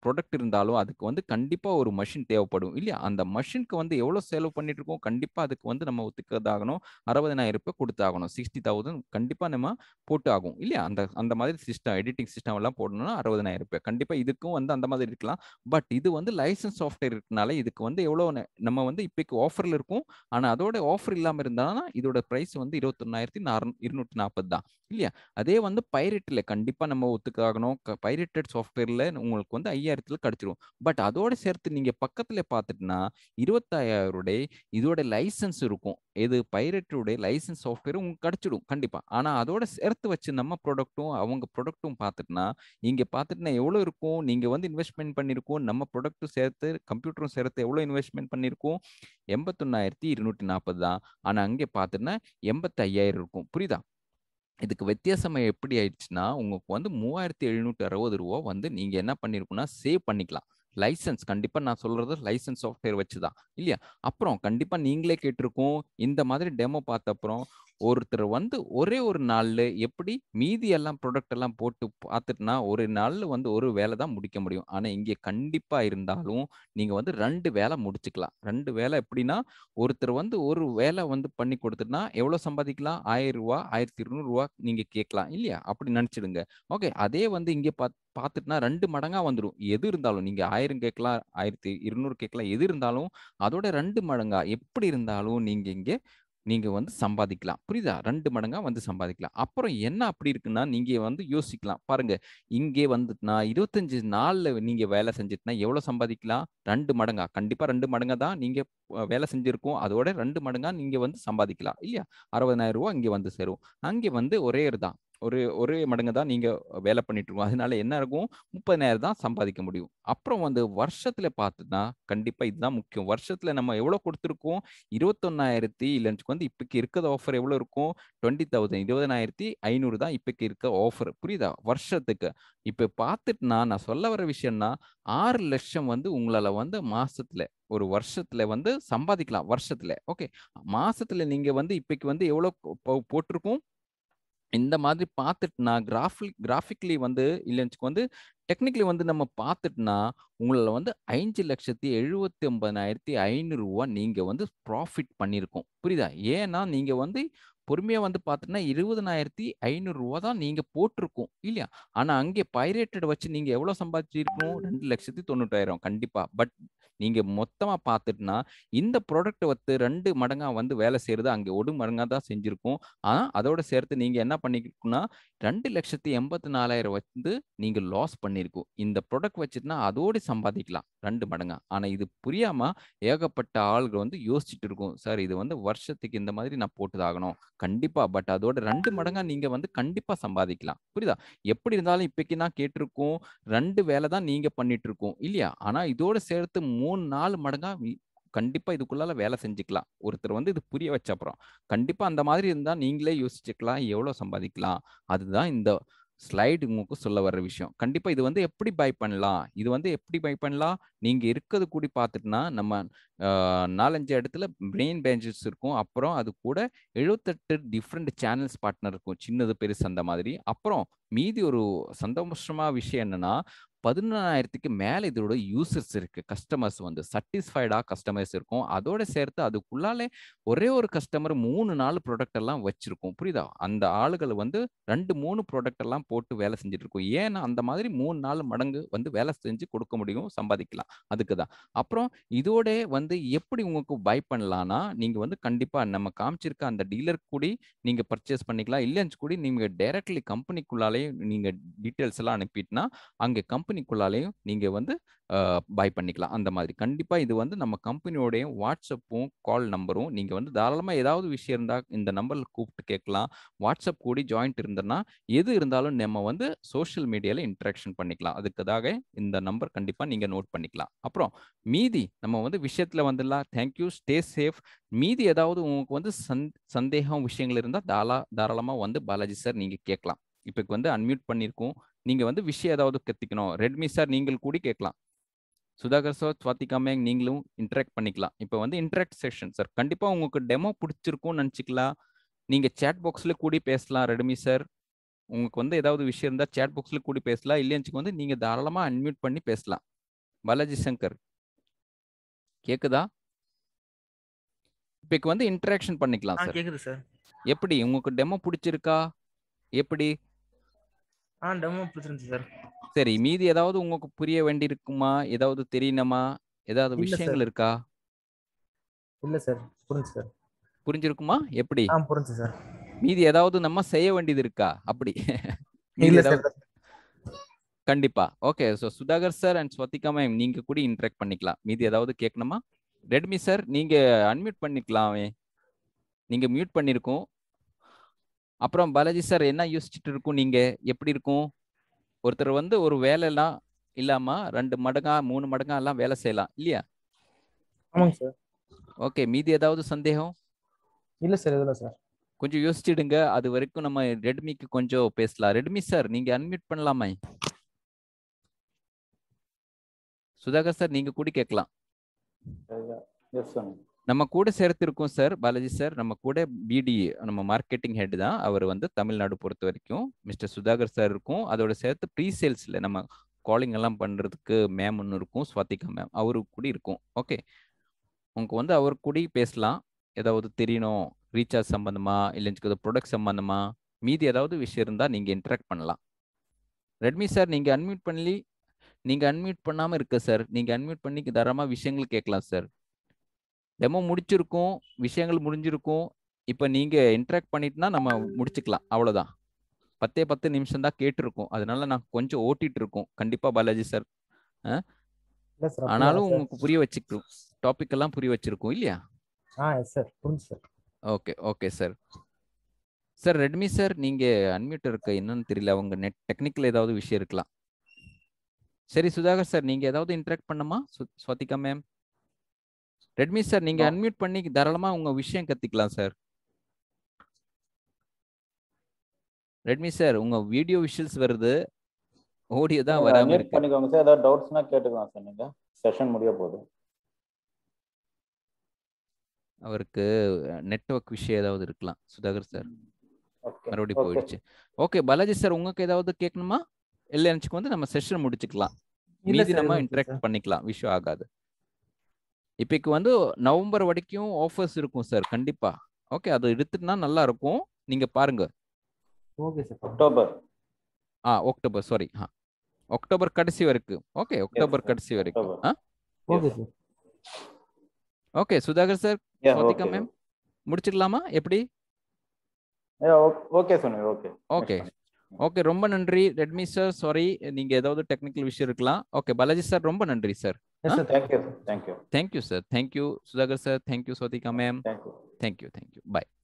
A: ப்ரொடக்ட் இருந்தாலும் அதுக்கு வந்து கண்டிப்பாக ஒரு மஷின் தேவைப்படும் இல்லையா அந்த மிஷினுக்கு வந்து எவ்வளோ செலவு பண்ணிகிட்டு இருக்கோம் கண்டிப்பாக அதுக்கு வந்து நம்ம ஒத்துக்கிறதாகணும் அறுபதனாயிரம் ரூபாய் கொடுத்தாகணும் சிக்ஸ்டி தௌசண்ட் கண்டிப்பாக நம்ம போட்டு ஆகும் இல்லையா அந்த அந்த மாதிரி சிஸ்டம் எடிட்டிங் சிஸ்டம் எல்லாம் போடணும்னா அறுபதனாயிரம் ரூபாய் கண்டிப்பாக இதுக்கும் வந்து அந்த மாதிரி இருக்கலாம் பட் இது வந்து லைசன்ஸ் சாஃப்ட்வேர் இருக்கனால இதுக்கு வந்து எவ்வளோ நம்ம வந்து இப்போக்கு ஆஃபரில் இருக்கும் ஆனால் அதோட ஆஃபர் இல்லாமல் இருந்தாலும் இதோட ப்ரைஸ் வந்து இருபத்தொன்னாயிரத்தி இருநூற்றி நாற்பது தான் இல்லையா அதே வந்து பைரெட்டில் கண்டிப்பாக நம்ம ஒத்துக்காகணும் பைரேட்டட் சாஃப்ட்வேரில் உங்களுக்கு வந்து ஐயா ஐயாயிரத்துல கிடைச்சிடும் பட் அதோட சேர்த்து நீங்க பக்கத்துல பாத்துட்டுனா இருபத்தாயிரம் ரூபாய் இதோட லைசன்ஸ் இருக்கும் இது பைரட்டுடைய லைசன்ஸ் சாஃப்ட்வேர் உங்களுக்கு கிடைச்சிடும் கண்டிப்பா ஆனா அதோட சேர்த்து வச்சு நம்ம ப்ராடக்ட்டும் அவங்க ப்ராடக்ட்டும் பார்த்துட்டுனா இங்க பார்த்துட்டுனா எவ்வளவு இருக்கும் நீங்க வந்து இன்வெஸ்ட்மெண்ட் பண்ணிருக்கோம் நம்ம ப்ராடக்ட்டும் சேர்த்து கம்ப்யூட்டரும் சேர்த்து எவ்வளவு இன்வெஸ்ட்மெண்ட் பண்ணிருக்கோம் எண்பத்தொன்னாயிரத்தி இருநூற்றி நாற்பது தான் ஆனா அங்கே பார்த்துட்டுனா எண்பத்தி ஐயாயிரம் இருக்கும் புரியுதா இதுக்கு வித்தியாசமாக எப்படி ஆயிடுச்சுன்னா உங்களுக்கு வந்து மூவாயிரத்தி எழுநூற்றி அறுபது ரூபா வந்து நீங்கள் என்ன பண்ணிருக்கோம்னா சேவ் பண்ணிக்கலாம் லைசன்ஸ் கண்டிப்பாக நான் சொல்கிறது லைசன்ஸ் சாஃப்ட்வேர் வச்சு தான் இல்லையா அப்புறம் கண்டிப்பாக நீங்களே கேட்டிருக்கோம் இந்த மாதிரி டெமோ பார்த்த அப்புறம் ஒருத்தர் வந்து ஒரே ஒரு நாளில் எப்படி மீதி எல்லாம் எல்லாம் போட்டு பார்த்துட்டுனா ஒரு நாளில் வந்து ஒரு வேலை தான் முடிக்க முடியும் ஆனால் இங்கே கண்டிப்பாக இருந்தாலும் நீங்கள் வந்து ரெண்டு வேலை முடிச்சுக்கலாம் ரெண்டு வேலை எப்படின்னா ஒருத்தர் வந்து ஒரு வேலை வந்து பண்ணி கொடுத்துட்டுனா எவ்வளோ சம்பாதிக்கலாம் ஆயிரம் ரூபா ஆயிரத்தி இருநூறுவா நீங்கள் கேட்கலாம் இல்லையா அப்படி நினச்சிடுங்க ஓகே அதே வந்து இங்கே பார்த்து பார்த்துட்டுனா ரெண்டு மடங்காக வந்துடும் எது இருந்தாலும் நீங்கள் ஆயிரம் கேட்கலாம் ஆயிரத்தி இருநூறு கேட்கலாம் எது இருந்தாலும் அதோட ரெண்டு மடங்கா எப்படி இருந்தாலும் நீங்கள் இங்கே நீங்கள் வந்து சம்பாதிக்கலாம் புரியுதா ரெண்டு மடங்காக வந்து சம்பாதிக்கலாம் அப்புறம் என்ன அப்படி இருக்குன்னா நீங்கள் வந்து யோசிக்கலாம் பாருங்கள் இங்கே வந்து நான் இருபத்தஞ்சி நாளில் நீங்கள் வேலை செஞ்சுட்டுனா எவ்வளோ சம்பாதிக்கலாம் ரெண்டு மடங்கா கண்டிப்பாக ரெண்டு மடங்காக தான் நீங்கள் வேலை செஞ்சுருக்கோம் அதோட ரெண்டு மடங்காக நீங்கள் வந்து சம்பாதிக்கலாம் இல்லையா அறுபதாயிரம் ரூபா இங்கே வந்து சேரும் அங்கே வந்து ஒரே தான் ஒரு ஒரு மடங்கு தான் நீங்கள் வேலை பண்ணிட்டு இருக்கோம் அதனால என்ன இருக்கும் முப்பதினாயிரம் தான் சம்பாதிக்க முடியும் அப்புறம் வந்து வருஷத்துல தான் கண்டிப்பாக இதுதான் முக்கியம் வருஷத்துல நம்ம எவ்வளோ கொடுத்துருக்கோம் இருபத்தொன்னாயிரத்தி இல்லைன்னு வந்து இப்போக்கு இருக்கிற ஆஃபர் எவ்வளோ இருக்கும் டுவெண்ட்டி தௌசண்ட் இருபதனாயிரத்தி ஐநூறு தான் இப்போக்கு இருக்க ஆஃபர் புரியுதா வருஷத்துக்கு இப்போ பார்த்துட்டுனா நான் சொல்ல வர விஷயம்னா ஆறு லட்சம் வந்து உங்களால் வந்து மாசத்துல ஒரு வருஷத்துல வந்து சம்பாதிக்கலாம் வருஷத்துல ஓகே மாசத்துல நீங்க வந்து இப்போக்கு வந்து எவ்வளோ போட்டிருக்கோம் இந்த மாதிரி பார்த்துட்டுனா கிராஃபிக் கிராஃபிக்லி வந்து இல்லைன்னு வந்து டெக்னிக்கலி வந்து நம்ம பார்த்துட்டுனா உங்களை வந்து ஐந்து லட்சத்தி எழுபத்தி ஒன்பதாயிரத்தி ஐநூறுரூவா நீங்கள் வந்து ப்ராஃபிட் பண்ணியிருக்கோம் புரியுதா ஏன்னா நீங்கள் வந்து பொறுமையாக வந்து பார்த்தீங்கன்னா இருபதனாயிரத்தி ஐநூறுரூவா தான் நீங்கள் போட்டிருக்கோம் இல்லையா ஆனால் அங்கே பைரேட்டட் வச்சு நீங்கள் எவ்வளோ சம்பாதிச்சிருக்கணும் ரெண்டு லட்சத்தி தொண்ணூறாயிரம் கண்டிப்பாக பட் நீங்கள் மொத்தமாக பார்த்துட்டுனா இந்த ப்ராடக்ட்டை வந்து ரெண்டு மடங்காக வந்து வேலை செய்கிறது அங்கே ஒரு மடங்காக தான் செஞ்சுருக்கோம் ஆனால் அதோட சேர்த்து நீங்கள் என்ன பண்ணிக்கணும்னா ரெண்டு லட்சத்தி எண்பத்தி நாலாயிரம் வந்து நீங்கள் லாஸ் பண்ணியிருக்கோம் இந்த ப்ராடக்ட் வச்சுட்டுனா அதோடு சம்பாதிக்கலாம் ரெண்டு மடங்காக ஆனால் இது புரியாமல் ஏகப்பட்ட ஆள்கள் வந்து யோசிச்சுட்டு இருக்கும் சார் இது வந்து வருஷத்துக்கு இந்த மாதிரி நான் போட்டுதாகணும் கண்டிப்பா பட் அதோட ரெண்டு மடங்கா நீங்க வந்து கண்டிப்பா சம்பாதிக்கலாம் புரியுதா எப்படி இருந்தாலும் இப்பைக்கு நான் கேட்டிருக்கோம் ரெண்டு வேலை தான் நீங்க பண்ணிட்டு இருக்கோம் இல்லையா ஆனா இதோட சேர்த்து மூணு நாலு மடங்கா கண்டிப்பா இதுக்குள்ளால வேலை செஞ்சுக்கலாம் ஒருத்தர் வந்து இது புரிய வச்ச அப்புறம் கண்டிப்பா அந்த மாதிரி இருந்தா நீங்களே யோசிச்சுக்கலாம் எவ்வளவு சம்பாதிக்கலாம் அதுதான் இந்த ஸ்லைடு உங்களுக்கு சொல்ல வர்ற விஷயம் கண்டிப்பாக இது வந்து எப்படி பை பண்ணலாம் இது வந்து எப்படி பை பண்ணலாம் நீங்கள் இருக்கிறது கூடி பார்த்துட்டுனா நம்ம நாலஞ்சு இடத்துல பிரெயின் பேஞ்சஸ் இருக்கும் அப்புறம் அது கூட எழுபத்தெட்டு டிஃப்ரெண்ட் சேனல்ஸ் பார்ட்னர் இருக்கும் சின்னது பெருசு அந்த மாதிரி அப்புறம் மீதி ஒரு சந்தோஷமாக விஷயம் என்னென்னா பதினொன்றாயிரத்துக்கு மேலே இதோட யூசர்ஸ் இருக்கு கஸ்டமர்ஸ் வந்து சட்டிஸ்ஃபைடா கஸ்டமர்ஸ் இருக்கும் அதோட சேர்த்து அதுக்குள்ளாலே ஒரே ஒரு கஸ்டமர் மூணு நாலு ப்ராடக்ட் எல்லாம் வச்சிருக்கும் புரியுதா அந்த ஆளுகள் வந்து ரெண்டு மூணு ப்ராடக்ட் எல்லாம் போட்டு வேலை செஞ்சுட்டு இருக்கும் ஏன்னா அந்த மாதிரி மூணு நாலு மடங்கு வந்து வேலை செஞ்சு கொடுக்க முடியும் சம்பாதிக்கலாம் அதுக்கு தான் அப்புறம் இதோட வந்து எப்படி உங்களுக்கு பை பண்ணலாம்னா நீங்கள் வந்து கண்டிப்பாக நம்ம காமிச்சிருக்க அந்த டீலர் கூடி நீங்கள் பர்ச்சேஸ் பண்ணிக்கலாம் இல்லைன்னு கூட நீங்கள் டைரக்ட்லி கம்பெனிக்குள்ளாலே நீங்கள் டீட்டெயில்ஸ் எல்லாம் அனுப்பிட்டுனா அங்கே கம்பெனி கம்பெனிக்குள்ளாலேயும் நீங்கள் வந்து பை பண்ணிக்கலாம் அந்த மாதிரி கண்டிப்பாக இது வந்து நம்ம கம்பெனியோடைய வாட்ஸ்அப்பும் கால் நம்பரும் நீங்கள் வந்து தாராளமாக ஏதாவது விஷயம் இருந்தால் இந்த நம்பரில் கூப்பிட்டு கேட்கலாம் வாட்ஸ்அப் கூடி ஜாயிண்ட் இருந்ததுன்னா எது இருந்தாலும் நம்ம வந்து சோஷியல் மீடியாவில் இன்ட்ராக்ஷன் பண்ணிக்கலாம் அதுக்குதாக இந்த நம்பர் கண்டிப்பாக நீங்கள் நோட் பண்ணிக்கலாம் அப்புறம் மீதி நம்ம வந்து விஷயத்தில் வந்துடலாம் தேங்க்யூ ஸ்டே சேஃப் மீதி ஏதாவது உங்களுக்கு வந்து சந் சந்தேகம் விஷயங்கள் இருந்தால் தாரா தாராளமாக வந்து பாலாஜி சார் நீங்கள் கேட்கலாம் இப்போ வந்து அன்மியூட் பண்ணியிருக்கோம் நீங்கள் வந்து விஷயம் ஏதாவது கற்றுக்கணும் ரெட்மி சார் நீங்கள் கூட கேட்கலாம் சுதாகர் சார் சுவாத்திகாமே நீங்களும் இன்ட்ராக்ட் பண்ணிக்கலாம் இப்போ வந்து இன்ட்ராக்ட் செஷன் சார் கண்டிப்பாக உங்களுக்கு டெமோ பிடிச்சிருக்கும்னு நினச்சிக்கலாம் நீங்கள் சேட் பாக்ஸில் கூடி பேசலாம் ரெட்மி சார் உங்களுக்கு வந்து ஏதாவது விஷயம் இருந்தால் சேட் பாக்ஸில் கூடி பேசலாம் இல்லைன்னு வந்து நீங்கள் தாராளமாக அன்மியூட் பண்ணி பேசலாம் பாலாஜி சங்கர் கேட்குதா இப்போ வந்து இன்ட்ராக்ஷன் பண்ணிக்கலாம் சார் கேட்குது சார் எப்படி உங்களுக்கு டெமோ பிடிச்சிருக்கா எப்படி ஆ டெமோ பிடிச்சிருந்துச்சு சார் சரி மீதி ஏதாவது உங்களுக்கு புரிய வேண்டி இருக்குமா ஏதாவது தெரியணுமா ஏதாவது விஷயங்கள் இருக்கா இல்ல சார் புரிஞ்சு சார் புரிஞ்சிருக்குமா எப்படி ஆ புரிஞ்சு சார் மீதி ஏதாவது நம்ம செய்ய வேண்டியது இருக்கா அப்படி இல்ல சார் கண்டிப்பா okay so Sudhakar sir and Swathika ma'am நீங்க கூட இன்ட்ராக்ட் பண்ணிக்கலாம் மீதி ஏதாவது கேட்கணுமா ரெட்மி சார் நீங்க அன்மியூட் பண்ணிக்கலாமே நீங்க மியூட் பண்ணிருக்கோம் அப்புறம் பாலாஜி சார் என்ன யோசிச்சுட்டு இருக்கும் நீங்க எப்படி இருக்கும் ஒருத்தர் வந்து ஒரு வேலைலாம் இல்லாம ரெண்டு மடங்கா மூணு மடங்கா எல்லாம் வேலை செய்யலாம் இல்லையா ஆமாங்க சார் ஓகே மீதி ஏதாவது சந்தேகம் இல்ல சார் இதுல சார் கொஞ்சம் யோசிச்சிடுங்க அது வரைக்கும் நம்ம ரெட்மிக்கு கொஞ்சம் பேசலாம் ரெட்மி சார் நீங்க அன்மியூட் பண்ணலாமா சுதாகர் சார் நீங்க கூட கேட்கலாம் நம்ம கூட சேர்த்திருக்கோம் சார் பாலாஜி சார் நம்ம கூட பிடி நம்ம மார்க்கெட்டிங் ஹெட் தான் அவர் வந்து தமிழ்நாடு பொறுத்த வரைக்கும் மிஸ்டர் சுதாகர் சார் இருக்கும் அதோட சேர்த்து ப்ரீ சேல்ஸில் நம்ம காலிங் எல்லாம் பண்ணுறதுக்கு மேம் ஒன்று இருக்கும் ஸ்வாதிகா மேம் அவரு கூட இருக்கும் ஓகே உங்களுக்கு வந்து அவர் கூட பேசலாம் ஏதாவது தெரியணும் ரீசார்ஜ் சம்மந்தமாக இல்லை ப்ரொடக்ட் சம்மந்தமாக மீதி ஏதாவது விஷயம் இருந்தால் நீங்கள் இன்ட்ராக்ட் பண்ணலாம் ரெட்மி சார் நீங்கள் அன்மியூட் பண்ணி நீங்கள் அன்மியூட் பண்ணாமல் இருக்க சார் நீங்கள் அன்மியூட் பண்ணி தாராளமாக விஷயங்கள் கேட்கலாம் சார் டெமோ முடிச்சிருக்கும் விஷயங்கள் முடிஞ்சிருக்கும் இப்போ நீங்கள் இன்ட்ராக்ட் பண்ணிட்டுனா நம்ம முடிச்சுக்கலாம் அவ்வளோதான் பத்தே பத்து நிமிஷம் தான் கேட்டிருக்கோம் அதனால நான் கொஞ்சம் ஓட்டிட்டு இருக்கோம் கண்டிப்பாக பாலாஜி சார் ஆனாலும் உங்களுக்கு புரிய வச்சுக்கிறோம் டாபிக் எல்லாம் புரிய வச்சிருக்கோம் இல்லையா sir okay okay sir sir Redmi sir நீங்க அன்மியூட் இருக்க என்னன்னு தெரியல உங்க நெட் டெக்னிக்கல் ஏதாவது விஷயம் இருக்கலாம் சரி சுதாகர் சார் நீங்க ஏதாவது இன்ட்ராக்ட் பண்ணுமா சுவாதிகா மேம் ரெட்மி சார் நீங்க அன்மியூட் பண்ணி தாராளமா உங்க விஷயம் கத்திக்கலாம் சார் ரெட்மி சார் உங்க வீடியோ விஷுவல்ஸ் வருது ஆடியோ தான் வராம இருக்கு பண்ணிக்கோங்க சார் ஏதாவது டவுட்ஸ்னா கேட்டுக்கலாம் சார் நீங்க செஷன் முடிய போகுது அவருக்கு நெட்வொர்க் விஷயம் ஏதாவது இருக்கலாம் சுதாகர் சார் மறுபடியும் போயிடுச்சு ஓகே பாலாஜி சார் உங்களுக்கு ஏதாவது கேட்கணுமா இல்லை எனக்கு வந்து நம்ம செஷன் முடிச்சுக்கலாம்
B: மீதி நம்ம இன்டராக்ட்
A: பண்ணிக்கலாம் விஷயம் ஆகாது இப்போக்கு வந்து நவம்பர் வரைக்கும் ஆஃபர்ஸ் இருக்கும் சார் கண்டிப்பா ஓகே அது எடுத்துட்டா நல்லா இருக்கும் நீங்க பாருங்க ஓகே சார் அக்டோபர் ஆ அக்டோபர் சாரி ஆ அக்டோபர் கடைசி வரைக்கும் ஓகே அக்டோபர் கடைசி வரைக்கும் ஆ okay sir okay Sudhakar sir Swathika ma'am முடிச்சிடலாமா எப்படி okay sir okay okay okay ரொம்ப நன்றி ரெட்மி சார் சாரி நீங்க ஏதாவது டெக்னிக்கல் விஷயம் இருக்கலாம் ஓகே பாலாஜி சார் ரொம்ப நன்றி sir thank you thank you thank you sir thank you Sudhakar sir thank you Swathika ma'am thank you thank you bye